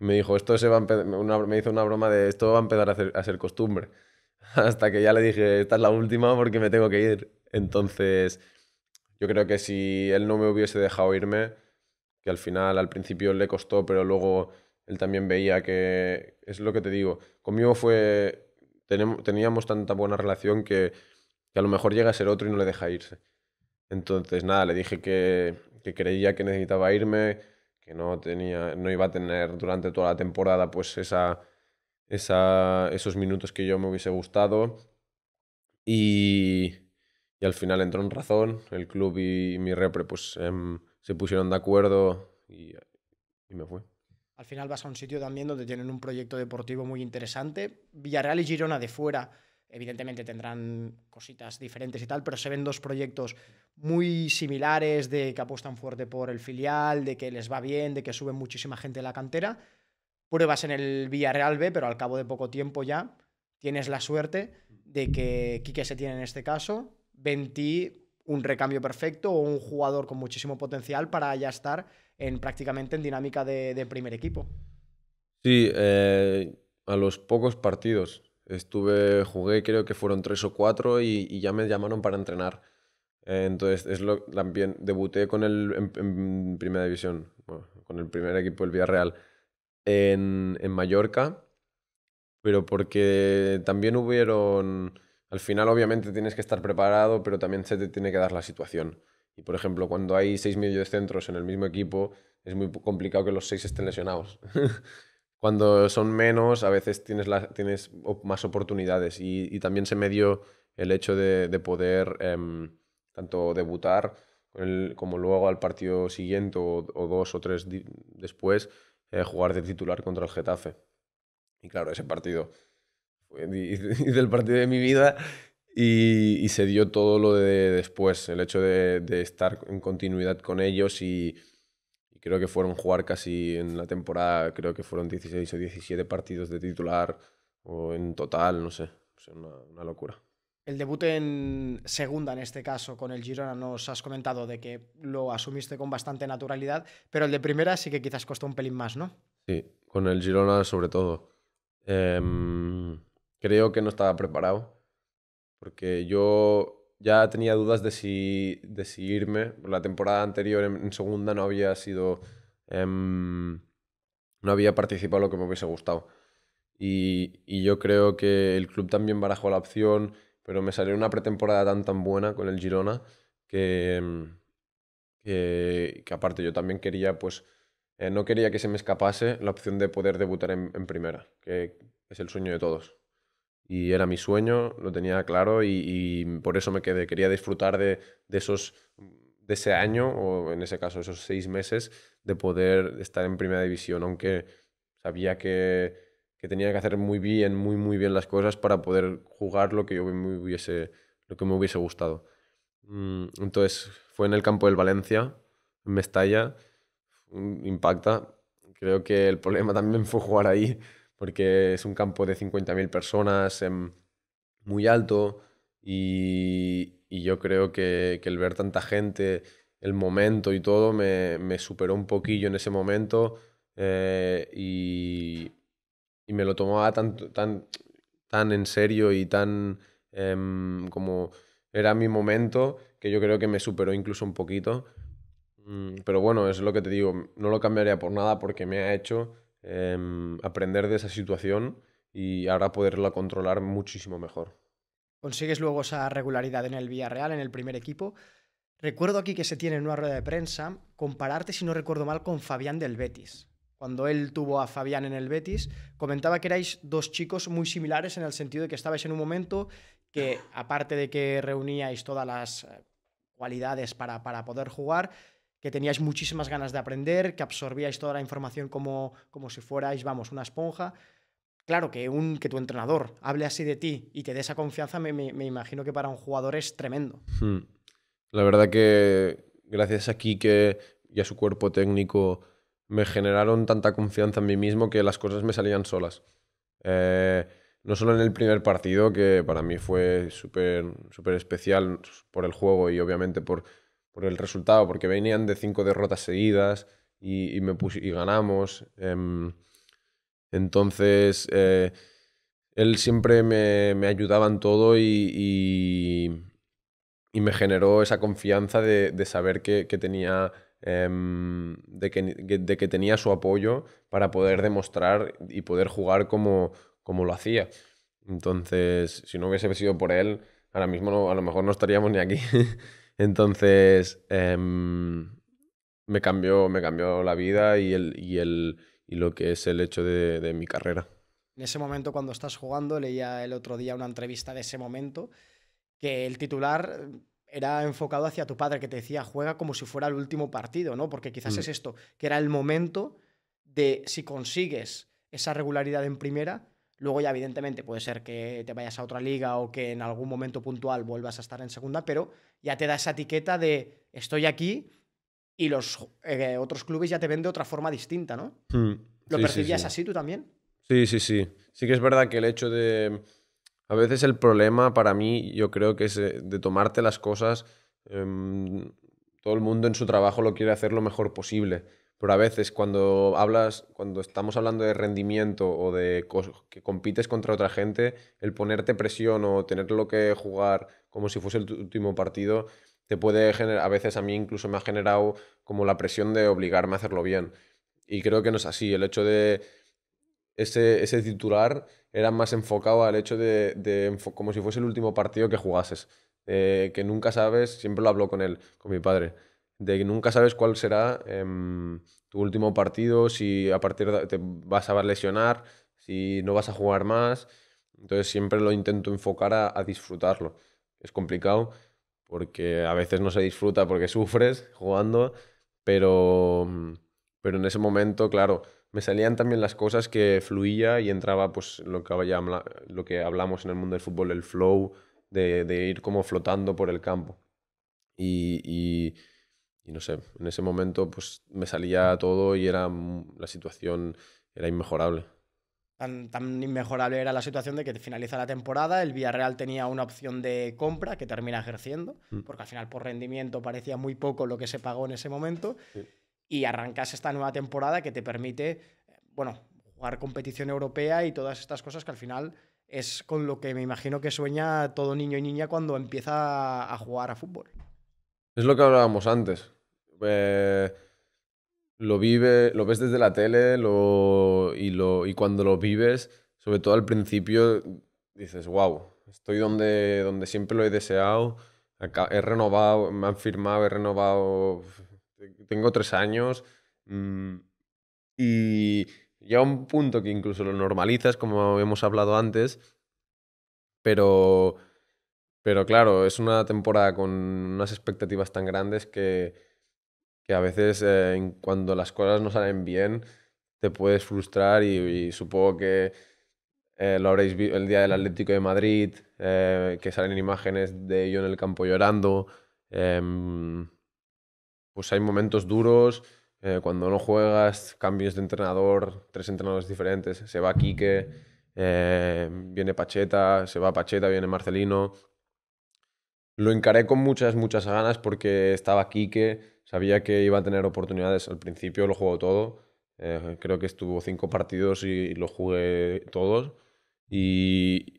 Y me dijo, esto se va me hizo una broma de, esto va a empezar a ser, a ser costumbre. Hasta que ya le dije, esta es la última porque me tengo que ir. Entonces yo creo que si él no me hubiese dejado irme, que al final, al principio le costó, pero luego él también veía que, es lo que te digo, conmigo fue, teníamos tanta buena relación que, que a lo mejor llega a ser otro y no le deja irse. Entonces, nada, le dije que, que creía que necesitaba irme, que no, tenía, no iba a tener durante toda la temporada pues esa, esa, esos minutos que yo me hubiese gustado. Y, y al final entró en razón. El club y mi repre pues, em, se pusieron de acuerdo y, me fue. Al final vas a un sitio también donde tienen un proyecto deportivo muy interesante. Villarreal y Girona de fuera, evidentemente tendrán cositas diferentes y tal, pero se ven dos proyectos muy similares de que apuestan fuerte por el filial, de que les va bien, de que suben muchísima gente de la cantera. Pruebas en el Villarreal B, pero al cabo de poco tiempo ya tienes la suerte de que Quique se tiene en este caso, ¿Ventí un recambio perfecto o un jugador con muchísimo potencial para ya estar en prácticamente en dinámica de, primer equipo. Sí, eh, a los pocos partidos estuve, jugué, creo que fueron tres o cuatro y, ya me llamaron para entrenar. Eh, entonces, es lo, también debuté con el, en, primera división, con el primer equipo del Villarreal en Mallorca, pero porque también hubieron al final, obviamente, tienes que estar preparado, pero también se te tiene que dar la situación. Y, por ejemplo, cuando hay seis medios de centros en el mismo equipo, es muy complicado que los seis estén lesionados. cuando son menos, a veces tienes, más oportunidades. Y, también se me dio el hecho de, poder em, tanto debutar como luego al partido siguiente o, dos o tres después, eh, jugar de titular contra el Getafe. Y claro, ese partido y, del partido de mi vida y, se dio todo lo de después, el hecho de, estar en continuidad con ellos y, creo que fueron jugar casi en la temporada, creo que fueron 16 o 17 partidos de titular o en total, no sé, una, locura. El debut en segunda, en este caso, con el Girona, nos has comentado de que lo asumiste con bastante naturalidad, pero el de primera sí que quizás costó un pelín más, ¿no? Sí, con el Girona sobre todo. Em, creo que no estaba preparado, porque yo ya tenía dudas de si, de irme. La temporada anterior en, segunda no había sido... Em, no había participado lo que me hubiese gustado. Y, yo creo que el club también barajó la opción, pero me salió una pretemporada tan tan buena con el Girona que, em, aparte yo también quería, pues, eh, no quería que se me escapase la opción de poder debutar en primera, que es el sueño de todos y era mi sueño, lo tenía claro y, por eso me quedé. Quería disfrutar de, esos, de ese año, o en ese caso esos seis meses, de poder estar en primera división, aunque sabía que, que tenía que hacer muy bien, muy, muy bien las cosas para poder jugar lo que yo me hubiese, lo que me hubiese gustado. Mm, entonces fue en el campo del Valencia, me Mestalla, impacta. Creo que el problema también fue jugar ahí porque es un campo de 50.000 personas em, muy alto y, yo creo que, el ver tanta gente, el momento y todo me, me superó un poquillo en ese momento eh, y, y, me lo tomaba tan, tan, tan en serio y tan em, como era mi momento que yo creo que me superó incluso un poquito. Mm, pero bueno, es lo que te digo, no lo cambiaría por nada porque me ha hecho Em, aprender de esa situación y ahora poderla controlar muchísimo mejor. Consigues luego esa regularidad en el Villarreal, en el primer equipo. Recuerdo aquí que se tiene en una rueda de prensa compararte, si no recuerdo mal, con Fabián del Betis. Cuando él tuvo a Fabián en el Betis, comentaba que erais dos chicos muy similares en el sentido de que estabais en un momento que, aparte de que reuníais todas las eh, cualidades para poder jugar, que teníais muchísimas ganas de aprender, que absorbíais toda la información como, como si fuerais, vamos, una esponja. Claro, que, un, que tu entrenador hable así de ti y te dé esa confianza, me, imagino que para un jugador es tremendo. Hmm. La verdad que gracias a Kike y a su cuerpo técnico me generaron tanta confianza en mí mismo que las cosas me salían solas. Eh, no solo en el primer partido, que para mí fue súper especial por el juego y obviamente por, el resultado, porque venían de cinco derrotas seguidas y, y me y ganamos. Em, entonces, eh, él siempre me, me, ayudaba en todo y, y, me generó esa confianza de, saber que, tenía... Em, de, que, tenía su apoyo para poder demostrar y poder jugar como, como lo hacía. Entonces, si no hubiese sido por él, ahora mismo a lo mejor no estaríamos ni aquí. Entonces, em, me, cambió, me cambió la vida y, y, lo que es el hecho de, mi carrera. En ese momento, cuando estás jugando, leía el otro día una entrevista de ese momento, que el titular eh, era enfocado hacia tu padre, que te decía, juega como si fuera el último partido, ¿no? Porque quizás mm. es esto, que era el momento de si consigues esa regularidad en primera, Luego ya evidentemente puede ser que te vayas a otra liga o que en algún momento puntual vuelvas a estar en segunda, pero ya te da esa etiqueta de estoy aquí y los eh, otros clubes ya te ven de otra forma distinta, ¿no? Hmm. ¿Lo percibías así tú también? Sí, sí, sí. Sí que es verdad que el hecho de... A veces el problema para mí, yo creo que es eh, de tomarte las cosas... Em, todo el mundo en su trabajo lo quiere hacer lo mejor posible pero a veces cuando hablas, cuando estamos hablando de rendimiento o de que compites contra otra gente, el ponerte presión o tenerlo que jugar como si fuese el último partido, te puede generar, a veces a mí incluso me ha generado como la presión de obligarme a hacerlo bien. Y creo que no es así, el hecho de ese, ese titular era más enfocado al hecho de, como si fuese el último partido que jugases, eh, que nunca sabes, siempre lo hablo con él, con mi padre de que nunca sabes cuál será em, tu último partido, si a partir de te vas a lesionar, si no vas a jugar más. Entonces siempre lo intento enfocar a, disfrutarlo. Es complicado porque a veces no se disfruta porque sufres jugando, pero, pero en ese momento, claro, me salían también las cosas que fluía y entraba pues lo que, lo que hablamos en el mundo del fútbol, el flow, de, ir como flotando por el campo. y, y no sé, en ese momento pues me salía todo y era la situación era inmejorable. Tan, inmejorable era la situación de que finaliza la temporada, el Villarreal tenía una opción de compra que termina ejerciendo, mm. porque al final por rendimiento parecía muy poco lo que se pagó en ese momento, y arrancas esta nueva temporada que te permite, eh, bueno, jugar competición europea y todas estas cosas que al final es con lo que me imagino que sueña todo niño y niña cuando empieza a jugar a fútbol. Es lo que hablábamos antes lo vive, lo ves desde la tele y, lo, y cuando lo vives, sobre todo al principio, dices, wow, estoy donde, donde siempre lo he deseado, he renovado, me han firmado, he renovado, tengo tres años mm, y ya un punto que incluso lo normalizas, como hemos hablado antes, pero, pero claro, es una temporada con unas expectativas tan grandes que que a veces eh, cuando las cosas no salen bien te puedes frustrar y, supongo que eh, lo habréis visto el día del Atlético de Madrid, eh, que salen imágenes de ello en el campo llorando. Em, pues hay momentos duros, cuando no juegas, cambios de entrenador, tres entrenadores diferentes, se va Quique, viene Pacheta, se va Pacheta, viene Marcelino. Lo encaré con muchas, muchas ganas porque estaba aquí que sabía que iba a tener oportunidades. Al principio lo jugó todo. Eh, creo que estuvo cinco partidos y lo jugué todos. Y,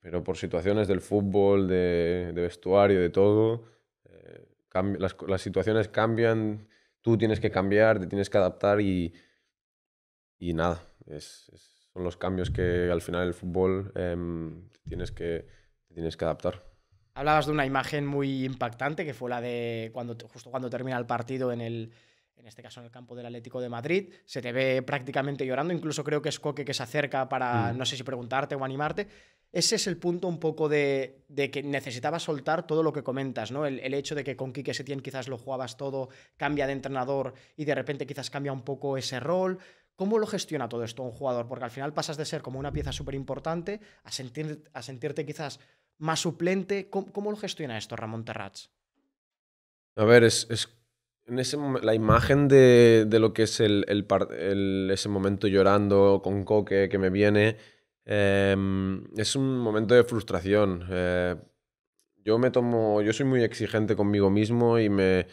pero por situaciones del fútbol, de, vestuario, de todo, eh, las, situaciones cambian, tú tienes que cambiar, te tienes que adaptar y, nada, son los cambios que al final el fútbol em, tienes, que, tienes que adaptar. Hablabas de una imagen muy impactante que fue la de cuando, justo cuando termina el partido en el, en este caso en el campo del Atlético de Madrid, se te ve prácticamente llorando, incluso creo que es Coque que se acerca para, mm. no sé si preguntarte o animarte. Ese es el punto un poco de, que necesitaba soltar todo lo que comentas, ¿no? El, hecho de que con Quique Setién quizás lo jugabas todo, cambia de entrenador y de repente quizás cambia un poco ese rol. ¿Cómo lo gestiona todo esto un jugador? Porque al final pasas de ser como una pieza súper importante a, sentir, a sentirte quizás más suplente. ¿Cómo, lo gestiona esto Ramón Terrats? A ver, es, en ese la imagen de, lo que es el, ese momento llorando con Coque que me viene em, es un momento de frustración. Eh, yo me tomo, yo soy muy exigente conmigo mismo y me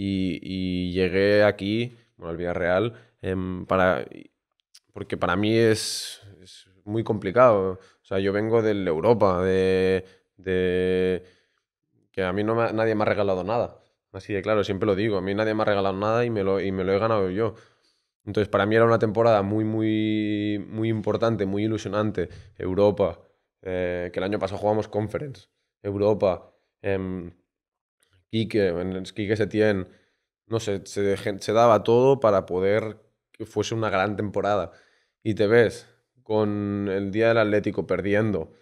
y, llegué aquí, bueno, al Villarreal, eh, em, para porque para mí es, es muy complicado. O sea, yo vengo de Europa, de, de que a mí no nadie me ha regalado nada. Así de claro, siempre lo digo, a mí nadie me ha regalado nada y me lo, y me lo he ganado yo. Entonces, para mí era una temporada muy, muy, muy importante, muy ilusionante. Europa, eh, que el año pasado jugamos Conference, Europa, em, Quique, en Quique Setién, no sé, se daba todo para poder que fuese una gran temporada. Y te ves con el día del Atlético perdiendo.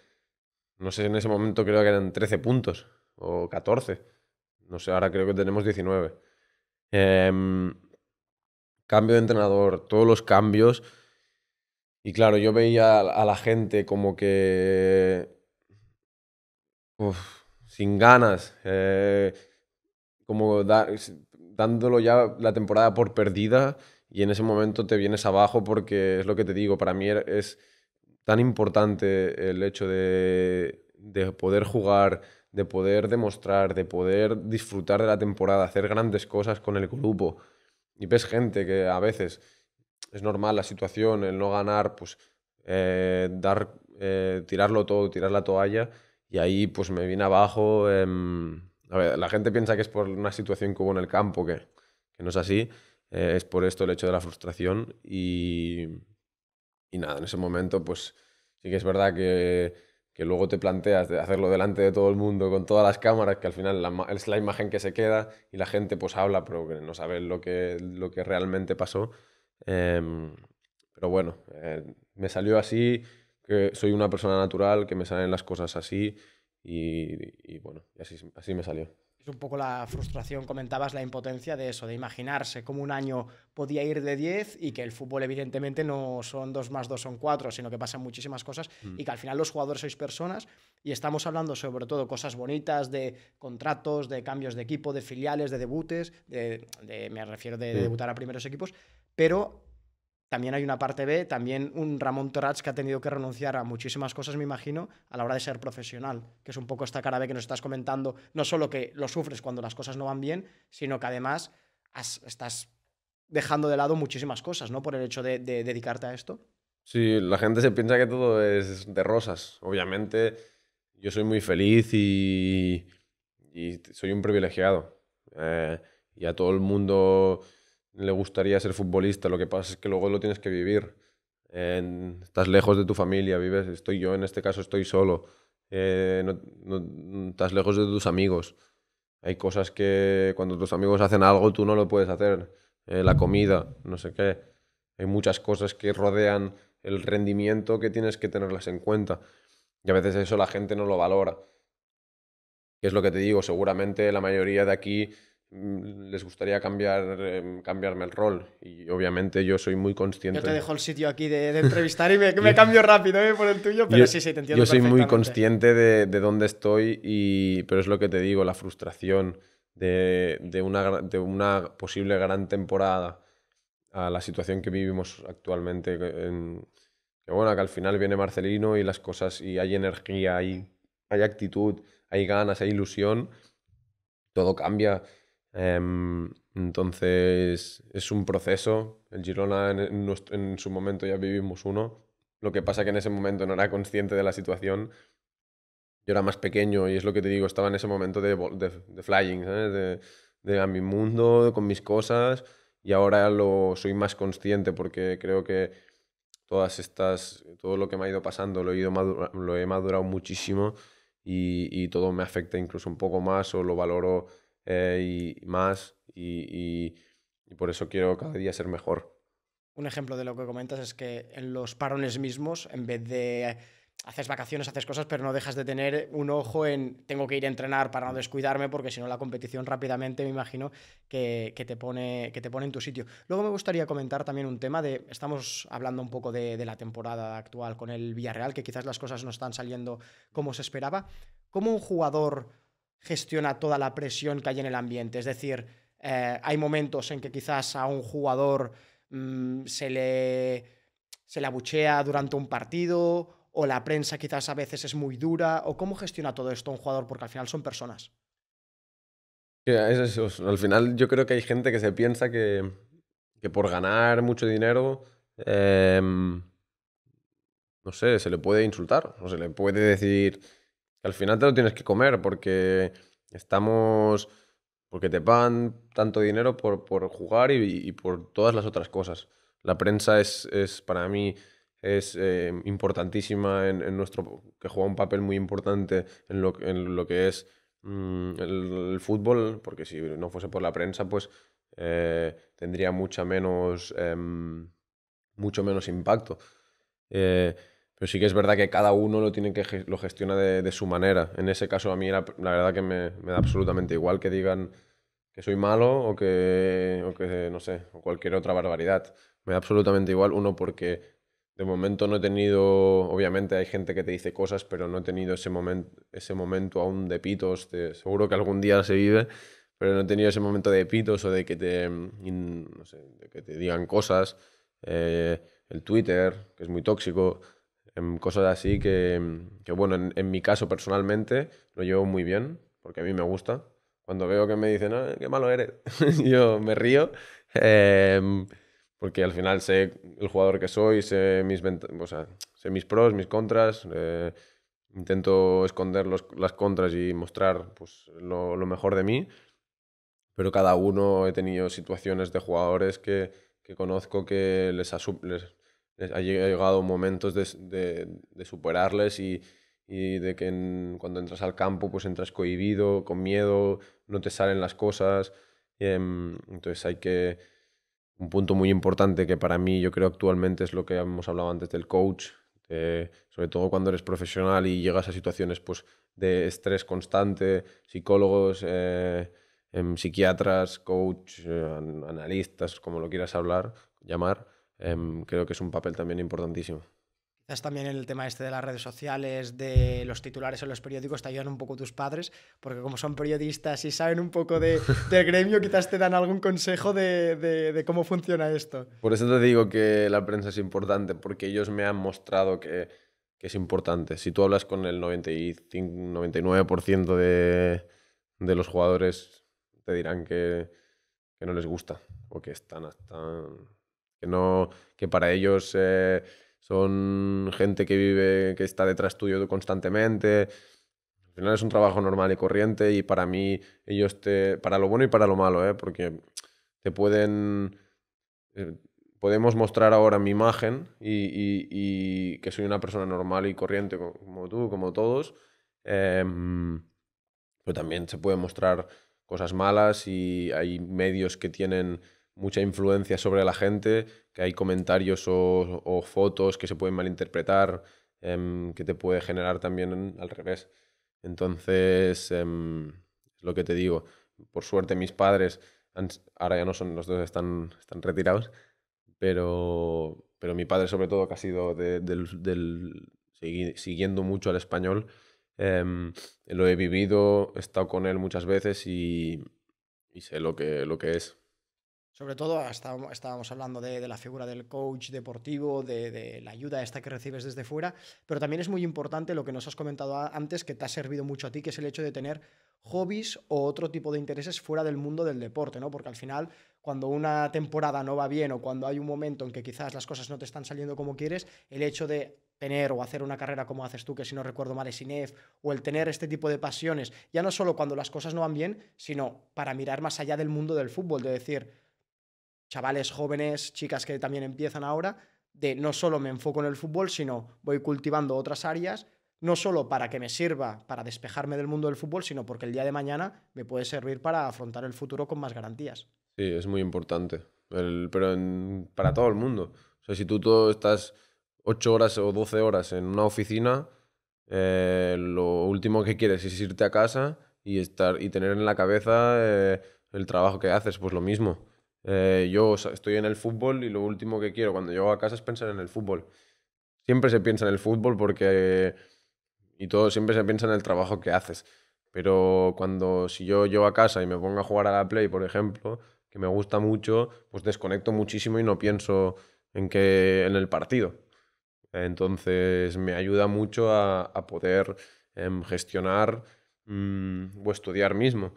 No sé, en ese momento creo que eran 13 puntos o 14. No sé, ahora creo que tenemos 19. Em, cambio de entrenador, todos los cambios. Y claro, yo veía a la gente como que. sin ganas. Eh, como dándolo ya la temporada por perdida y en ese momento te vienes abajo porque es lo que te digo, para mí es tan importante el hecho de, poder jugar, de poder demostrar, de poder disfrutar de la temporada, hacer grandes cosas con el grupo. Y ves gente que a veces es normal la situación, el no ganar, pues eh, dar, eh, tirarlo todo, tirar la toalla, y ahí pues me vine abajo. Em, a ver, la gente piensa que es por una situación como en el campo, que, que no es así, eh, es por esto el hecho de la frustración y, nada, en ese momento pues sí que es verdad que, luego te planteas de hacerlo delante de todo el mundo con todas las cámaras, que al final es la imagen que se queda y la gente pues habla pero no sabe lo que, lo que realmente pasó. Em, pero bueno, eh, me salió así, que soy una persona natural, que me salen las cosas así y, y bueno, así, así me salió un poco la frustración, comentabas la impotencia de eso, de imaginarse cómo un año podía ir de 10 y que el fútbol evidentemente no son 2 más 2 son 4, sino que pasan muchísimas cosas mm. y que al final los jugadores sois personas y estamos hablando sobre todo cosas bonitas de contratos, de cambios de equipo, de filiales, de debutes, de, me refiero de mm. debutar a primeros equipos, pero también hay una parte B, también un Ramón Torach que ha tenido que renunciar a muchísimas cosas, me imagino, a la hora de ser profesional, que es un poco esta cara B que nos estás comentando, no solo que lo sufres cuando las cosas no van bien, sino que además estás dejando de lado muchísimas cosas, ¿no? Por el hecho de, dedicarte a esto. Sí, la gente se piensa que todo es de rosas. Obviamente, yo soy muy feliz y, soy un privilegiado. Eh, y a todo el mundo le gustaría ser futbolista, lo que pasa es que luego lo tienes que vivir. estás lejos de tu familia, vives, estoy yo en este caso, estoy solo, eh, estás lejos de tus amigos. Hay cosas que cuando tus amigos hacen algo tú no lo puedes hacer, eh, la comida, no sé qué. Hay muchas cosas que rodean el rendimiento que tienes que tenerlas en cuenta. Y a veces eso la gente no lo valora. Y es lo que te digo, seguramente la mayoría de aquí Mm, les gustaría cambiar, em, cambiarme el rol. Y obviamente yo soy muy consciente. Yo te dejo el sitio aquí de, entrevistar y me, cambio rápido eh, por el tuyo, pero sí, sí, te entiendo. Yo soy muy consciente de, de, dónde estoy, y, pero es lo que te digo, la frustración de, de, una, de una posible gran temporada a la situación que vivimos actualmente. que bueno, que al final viene Marcelino y las cosas, y hay energía, hay, hay actitud, hay ganas, hay ilusión, todo cambia. Em, entonces, es un proceso. El Girona en, su momento ya vivimos uno. Lo que pasa que en ese momento no era consciente de la situación. Yo era más pequeño y es lo que te digo, estaba en ese momento de, de, flying, De, a mi mundo, con mis cosas. Y ahora lo soy más consciente porque creo que todas estas, todo lo que me ha ido pasando lo he, ido madurado muchísimo y, y todo me afecta incluso un poco más o lo valoro eh, y más y, por eso quiero cada día ser mejor. Un ejemplo de lo que comentas es que en los parones mismos, en vez de haces vacaciones, haces cosas, pero no dejas de tener un ojo en tengo que ir a entrenar para no mm. descuidarme, porque si no la competición rápidamente me imagino que, te pone, que te pone en tu sitio. Luego me gustaría comentar también un tema de, estamos hablando un poco de, de la temporada actual con el Villarreal, que quizás las cosas no están saliendo como se esperaba. ¿Cómo un jugador gestiona toda la presión que hay en el ambiente. Es decir, eh, hay momentos en que quizás a un jugador mm, se, le, se abuchea durante un partido o la prensa quizás a veces es muy dura. ¿O cómo gestiona todo esto un jugador? Porque al final son personas. Al final yo creo que hay gente que se piensa que, por ganar mucho dinero... Em, no sé, se le puede insultar o se le puede decir al final te lo tienes que comer porque estamos. porque te van tanto dinero por, jugar y, por todas las otras cosas. La prensa es, para mí es eh, importantísima en, nuestro. que juega un papel muy importante en lo, en lo que es mm, el, fútbol, porque si no fuese por la prensa, pues eh, tendría mucha menos. Em, mucho menos impacto. Eh, pero sí que es verdad que cada uno lo, tiene que, lo gestiona de, de su manera. En ese caso, a mí la, la verdad que me, me, da absolutamente igual que digan que soy malo o que, o que, no sé, o cualquier otra barbaridad. Me da absolutamente igual, uno, porque de momento no he tenido, obviamente hay gente que te dice cosas, pero no he tenido ese, momento ese momento aún de pitos, seguro que algún día se vive, pero no he tenido ese momento de pitos o de que te, no sé, que te digan cosas. Eh, el Twitter, que es muy tóxico cosas así que, que bueno, en, mi caso personalmente lo llevo muy bien, porque a mí me gusta. Cuando veo que me dicen, qué malo eres, yo me río, em, porque al final sé el jugador que soy, sé mis, pros, mis contras, eh, intento esconder las contras y mostrar pues, lo, mejor de mí, pero cada uno he tenido situaciones de jugadores que, conozco que les, les ha llegado momentos de, de, superarles y, de que cuando entras al campo pues entras cohibido, con miedo, no te salen las cosas. Em, entonces hay que... Un punto muy importante que para mí yo creo actualmente es lo que hemos hablado antes del coach, eh, sobre todo cuando eres profesional y llegas a situaciones pues, de estrés constante, psicólogos, eh, em, psiquiatras, coach, eh, analistas, como lo quieras hablar, llamar, Em, creo que es un papel también importantísimo. Quizás también el tema este de las redes sociales, de los titulares en los periódicos, te ayudan un poco tus padres, porque como son periodistas y saben un poco de, del gremio, quizás te dan algún consejo de, de, cómo funciona esto. Por eso te digo que la prensa es importante, porque ellos me han mostrado que, que es importante. Si tú hablas con el 95, 99% de, de los jugadores, te dirán que, que no les gusta o que están hasta que, no, que para ellos eh, son gente que vive, que está detrás tuyo constantemente. Al final es un trabajo normal y corriente y para mí ellos te, para lo bueno y para lo malo, eh, porque te pueden... Eh, podemos mostrar ahora mi imagen y, que soy una persona normal y corriente como tú, como todos, em, pero también se pueden mostrar cosas malas y hay medios que tienen mucha influencia sobre la gente, que hay comentarios o, fotos que se pueden malinterpretar, em, que te puede generar también al revés. Entonces, em, es lo que te digo. Por suerte mis padres, ahora ya no son, los dos están, están retirados, pero, pero mi padre sobre todo que ha sido del, del siguiendo mucho al español, em, lo he vivido, he estado con él muchas veces y, y sé lo que, lo que es. Sobre todo estábamos, hablando de, la figura del coach deportivo, de, la ayuda esta que recibes desde fuera, pero también es muy importante lo que nos has comentado antes, que te ha servido mucho a ti, que es el hecho de tener hobbies o otro tipo de intereses fuera del mundo del deporte, ¿no? Porque al final, cuando una temporada no va bien o cuando hay un momento en que quizás las cosas no te están saliendo como quieres, el hecho de tener o hacer una carrera como haces tú, que si no recuerdo mal es INEF, o el tener este tipo de pasiones, ya no solo cuando las cosas no van bien, sino para mirar más allá del mundo del fútbol, de decir, chavales jóvenes, chicas que también empiezan ahora, de no solo me enfoco en el fútbol, sino voy cultivando otras áreas, no solo para que me sirva para despejarme del mundo del fútbol, sino porque el día de mañana me puede servir para afrontar el futuro con más garantías. Sí, es muy importante, pero para todo el mundo. O sea, si tú estás 8 horas o 12 horas en una oficina, eh, lo último que quieres es irte a casa y, estar, y tener en la cabeza eh, el trabajo que haces, pues lo mismo. Eh, yo estoy en el fútbol y lo último que quiero cuando llego a casa es pensar en el fútbol. Siempre se piensa en el fútbol porque... Y todo siempre se piensa en el trabajo que haces. Pero cuando si yo llego a casa y me pongo a jugar a la Play, por ejemplo, que me gusta mucho, pues desconecto muchísimo y no pienso en, que, en el partido. Entonces me ayuda mucho a, poder em, gestionar mm, o estudiar mismo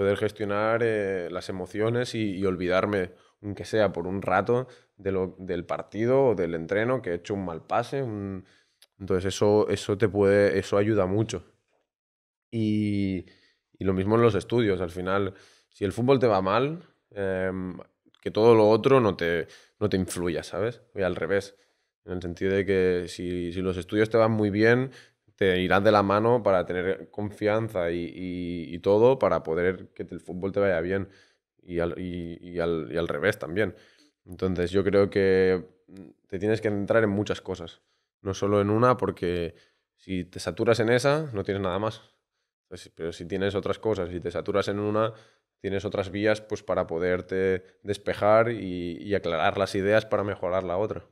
poder gestionar eh, las emociones y, olvidarme, aunque sea por un rato, del partido o del entreno, que he hecho un mal pase. Entonces eso, eso te puede, eso ayuda mucho. Y, lo mismo en los estudios, al final, si el fútbol te va mal, em, que todo lo otro no te, no te influya, ¿sabes? Voy al revés, en el sentido de que si, si los estudios te van muy bien, te irás de la mano para tener confianza y, todo para poder que el fútbol te vaya bien y al, y, al, revés también. Entonces yo creo que mm, te tienes que entrar en muchas cosas, no solo en una, porque si te saturas en esa, no tienes nada más. Pues, pero si tienes otras cosas, si te saturas en una, tienes otras vías pues, para poderte despejar y aclarar las ideas para mejorar la otra.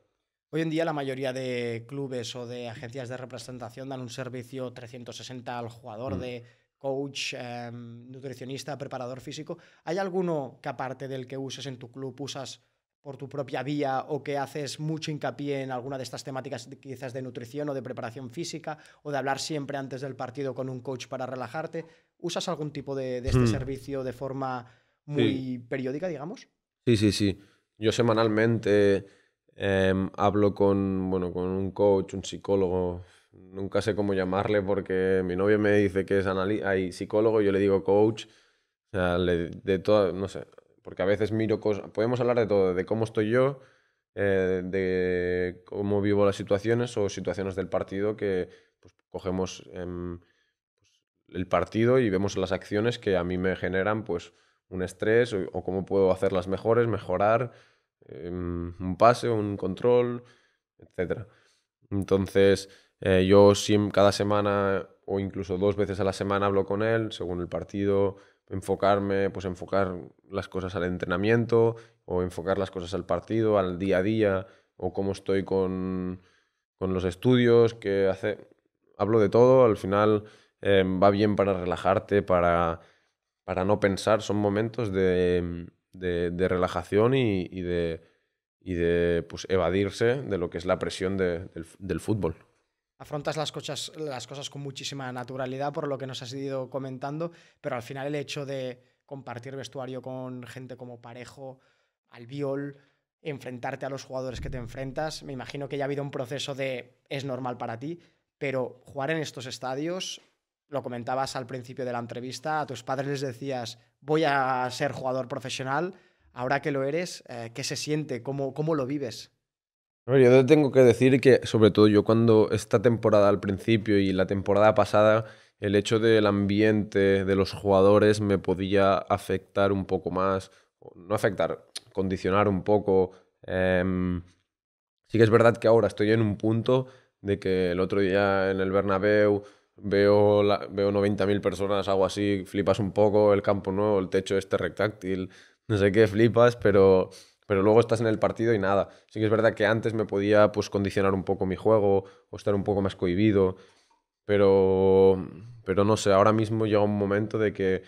Hoy en día la mayoría de clubes o de agencias de representación dan un servicio 360 al jugador mm. de coach, em, nutricionista, preparador físico. ¿Hay alguno que aparte del que uses en tu club usas por tu propia vía o que haces mucho hincapié en alguna de estas temáticas quizás de nutrición o de preparación física o de hablar siempre antes del partido con un coach para relajarte? ¿Usas algún tipo de, este hmm. servicio de forma muy periódica, digamos? Sí, sí, sí. Yo semanalmente Em, hablo con, bueno, con un coach, un psicólogo, nunca sé cómo llamarle porque mi novia me dice que es hay psicólogo, yo le digo coach, o sea, de todo, no sé, porque a veces miro cosas, podemos hablar de todo, de cómo estoy yo, eh, de cómo vivo las situaciones o situaciones del partido que pues, cogemos em, pues, el partido y vemos las acciones que a mí me generan pues un estrés o cómo puedo hacerlas mejores, mejorar Em, un pase, un control, etc. Entonces, eh, yo cada semana o incluso dos veces a la semana hablo con él, según el partido, enfocarme, pues enfocar las cosas al entrenamiento o enfocar las cosas al partido, al día a día, o cómo estoy con, los estudios, que hace... Hablo de todo, al final em, va bien para relajarte, para, para no pensar, son momentos de em, de, relajación y, de, pues, evadirse de lo que es la presión del, fútbol. Afrontas las cosas, las cosas con muchísima naturalidad, por lo que nos has ido comentando, pero al final el hecho de compartir vestuario con gente como Parejo, Albiol, enfrentarte a los jugadores que te enfrentas, me imagino que ya ha habido un proceso de es normal para ti, pero jugar en estos estadios lo comentabas al principio de la entrevista, a tus padres les decías, voy a ser jugador profesional, ahora que lo eres, eh, ¿qué se siente? ¿Cómo, cómo lo vives? yo tengo que decir que, sobre todo yo cuando esta temporada al principio y la temporada pasada, el hecho del ambiente, de los jugadores, me podía afectar un poco más, no afectar, condicionar un poco. Em, sí que es verdad que ahora estoy en un punto de que el otro día en el Bernabéu veo, la, veo 90.000 personas, algo así, flipas un poco, el campo nuevo, el techo este rectáctil, no sé qué, flipas, pero, pero luego estás en el partido y nada. Sí que es verdad que antes me podía pues, condicionar un poco mi juego o estar un poco más cohibido, pero, pero no sé, ahora mismo llega un momento de que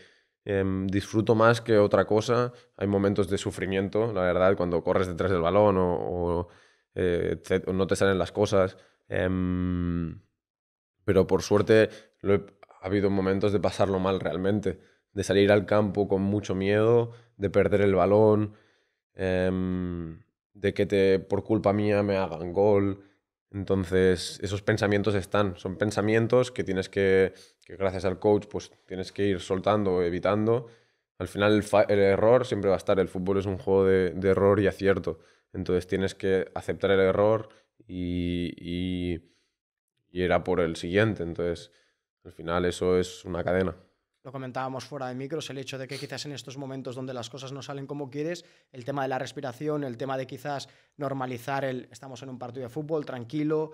em, disfruto más que otra cosa. Hay momentos de sufrimiento, la verdad, cuando corres detrás del balón o, eh, no te salen las cosas. Em, pero por suerte lo ha habido momentos de pasarlo mal realmente, de salir al campo con mucho miedo, de perder el balón, em, de que te, por culpa mía me hagan gol. Entonces, esos pensamientos están, son pensamientos que tienes que, gracias al coach, pues tienes que ir soltando, evitando. Al final el, error siempre va a estar, el fútbol es un juego de, error y acierto. Entonces tienes que aceptar el error y y era por el siguiente. Entonces, al final eso es una cadena. Lo comentábamos fuera de micros, el hecho de que quizás en estos momentos donde las cosas no salen como quieres, el tema de la respiración, el tema de quizás normalizar el estamos en un partido de fútbol, tranquilo,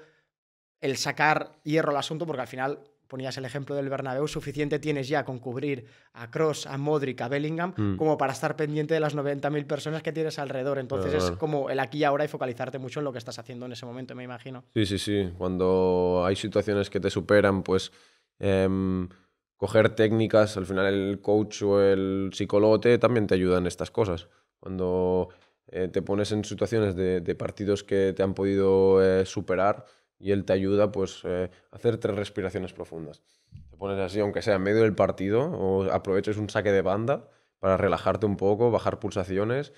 el sacar hierro al asunto, porque al final ponías el ejemplo del Bernabéu, suficiente tienes ya con cubrir a Cross, a Modric, a Bellingham, mm. como para estar pendiente de las 90.000 personas que tienes alrededor. Entonces es como el aquí y ahora y focalizarte mucho en lo que estás haciendo en ese momento, me imagino. Sí, sí, sí. Cuando hay situaciones que te superan, pues em, coger técnicas, al final el coach o el psicólogo también te ayudan en estas cosas. Cuando eh, te pones en situaciones de, partidos que te han podido eh, superar, y él te ayuda pues eh, a hacer tres respiraciones profundas. Te pones así, aunque sea en medio del partido, o aproveches un saque de banda para relajarte un poco, bajar pulsaciones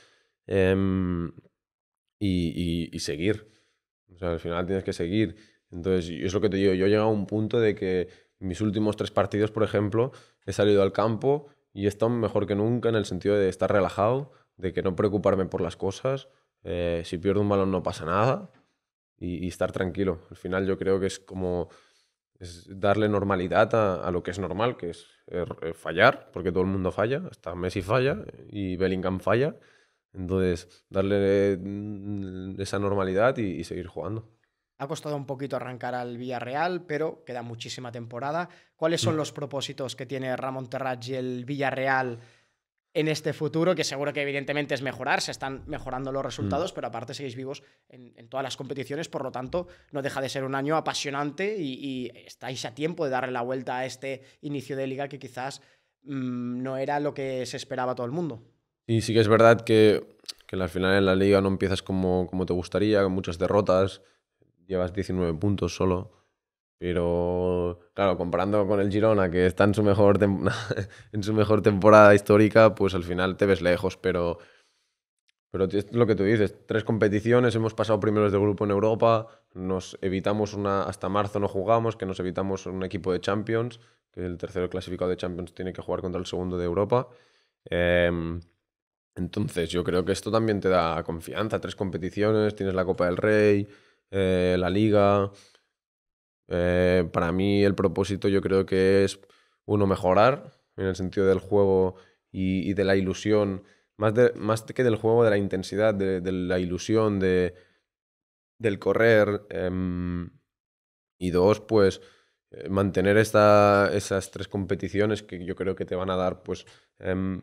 em, y, seguir. O al final tienes que seguir. Entonces, es lo que te digo, yo he llegado a un punto de que mis últimos tres partidos, por ejemplo, he salido al campo y he estado mejor que nunca en el sentido de estar relajado, de que no preocuparme por las cosas, eh, si pierdo un balón no pasa nada, y, estar tranquilo. Al final yo creo que es como darle normalidad a, a, lo que es normal, que es eh, eh, fallar, porque todo el mundo falla, hasta Messi falla y Bellingham falla. Entonces, darle mm, esa normalidad y, seguir jugando. Ha costado un poquito arrancar al Villarreal, pero queda muchísima temporada. ¿Cuáles son mm. los propósitos que tiene Ramón y el Villarreal en este futuro, que seguro que evidentemente es mejorar, se están mejorando los mm. resultados, pero aparte seguís vivos en, todas las competiciones, por lo tanto, no deja de ser un año apasionante y, estáis a tiempo de darle la vuelta a este inicio de liga que quizás mm, no era lo que se esperaba todo el mundo. Y sí que es verdad que, en al final en la liga no empiezas como, como te gustaría, con muchas derrotas, llevas 19 puntos solo pero, claro, comparando con el Girona, que está en su mejor, en su mejor temporada histórica, pues al final te ves lejos, pero... Pero es lo que tú dices, tres competiciones, hemos pasado primeros de grupo en Europa, nos evitamos una, hasta marzo no jugamos, que nos evitamos un equipo de Champions, que el tercero clasificado de Champions tiene que jugar contra el segundo de Europa. Em, entonces yo creo que esto también te da confianza, tres competiciones, tienes la Copa del Rey, eh, la Liga, eh, para mí el propósito yo creo que es, uno, mejorar en el sentido del juego y, de la ilusión, más, más que del juego, de la intensidad, de, la ilusión, de, del correr. Em, y dos, pues eh, mantener esta, esas tres competiciones que yo creo que te van a dar, pues, em,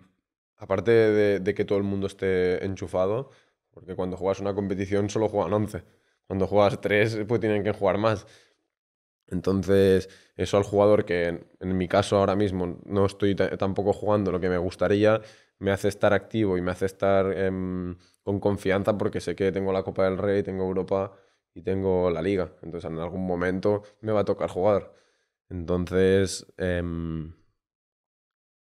aparte de, que todo el mundo esté enchufado, porque cuando juegas una competición solo juegan 11, cuando juegas tres, pues tienen que jugar más. Entonces, eso al jugador que en, mi caso ahora mismo no estoy tampoco jugando lo que me gustaría, me hace estar activo y me hace estar em, con confianza porque sé que tengo la Copa del Rey, tengo Europa y tengo la Liga. Entonces, en algún momento me va a tocar jugar. Entonces, em,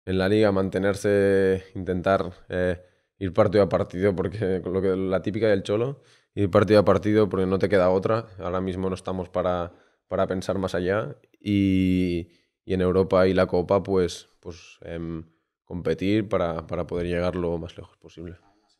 en la Liga mantenerse, intentar eh, ir partido a partido, porque lo que, la típica del cholo, ir partido a partido porque no te queda otra. Ahora mismo no estamos para para pensar más allá y, en Europa y la Copa, pues, pues em, competir para, poder llegar lo más lejos posible.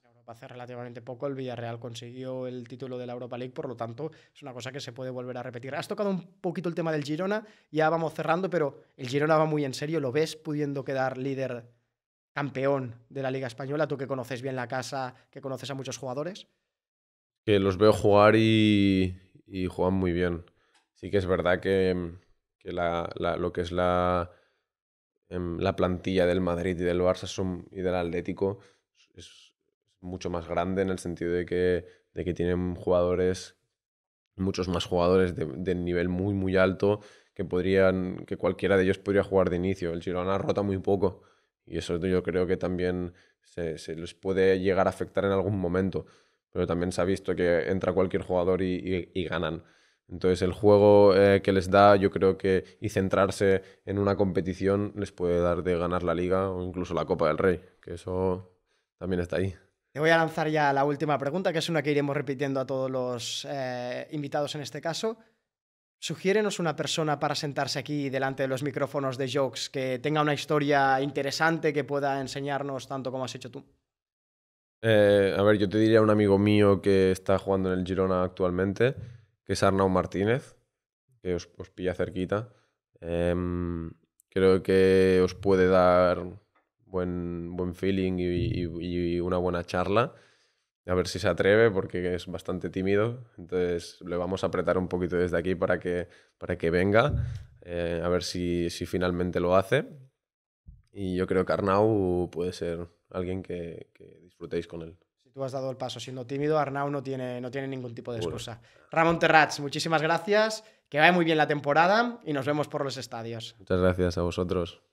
en Europa hace relativamente poco el Villarreal consiguió el título de la Europa League, por lo tanto es una cosa que se puede volver a repetir. Has tocado un poquito el tema del Girona, ya vamos cerrando, pero el Girona va muy en serio, lo ves pudiendo quedar líder campeón de la Liga Española, tú que conoces bien la casa, que conoces a muchos jugadores. Que los veo jugar y, y juegan muy bien sí que es verdad que, mm, lo que es la, em, la plantilla del Madrid y del Barça y del Atlético es mucho más grande en el sentido de que, de que tienen jugadores, muchos más jugadores de, nivel muy, muy alto que podrían, que cualquiera de ellos podría jugar de inicio. El Girona rota muy poco y eso yo creo que también se, les puede llegar a afectar en algún momento. Pero también se ha visto que entra cualquier jugador y ganan. Entonces el juego eh, que les da, yo creo que, y centrarse en una competición, les puede dar de ganar la liga o incluso la Copa del Rey, que eso también está ahí. Te voy a lanzar ya la última pregunta, que es una que iremos repitiendo a todos los eh, invitados en este caso. Sugiérenos una persona para sentarse aquí delante de los micrófonos de Jokes que tenga una historia interesante que pueda enseñarnos tanto como has hecho tú. Eh, a ver, yo te diría un amigo mío que está jugando en el Girona actualmente que es Arnau Martínez, que os, pilla cerquita. Em, creo que os puede dar buen, buen feeling y, una buena charla. A ver si se atreve, porque es bastante tímido. Entonces le vamos a apretar un poquito desde aquí para que, para que venga. Eh, a ver si, finalmente lo hace. Y yo creo que Arnau puede ser alguien que disfrutéis con él tú has dado el paso siendo tímido, Arnau no tiene, no tiene ningún tipo de excusa. Ramón Terrats, muchísimas gracias. Que vaya muy bien la temporada y nos vemos por los estadios. Muchas gracias a vosotros.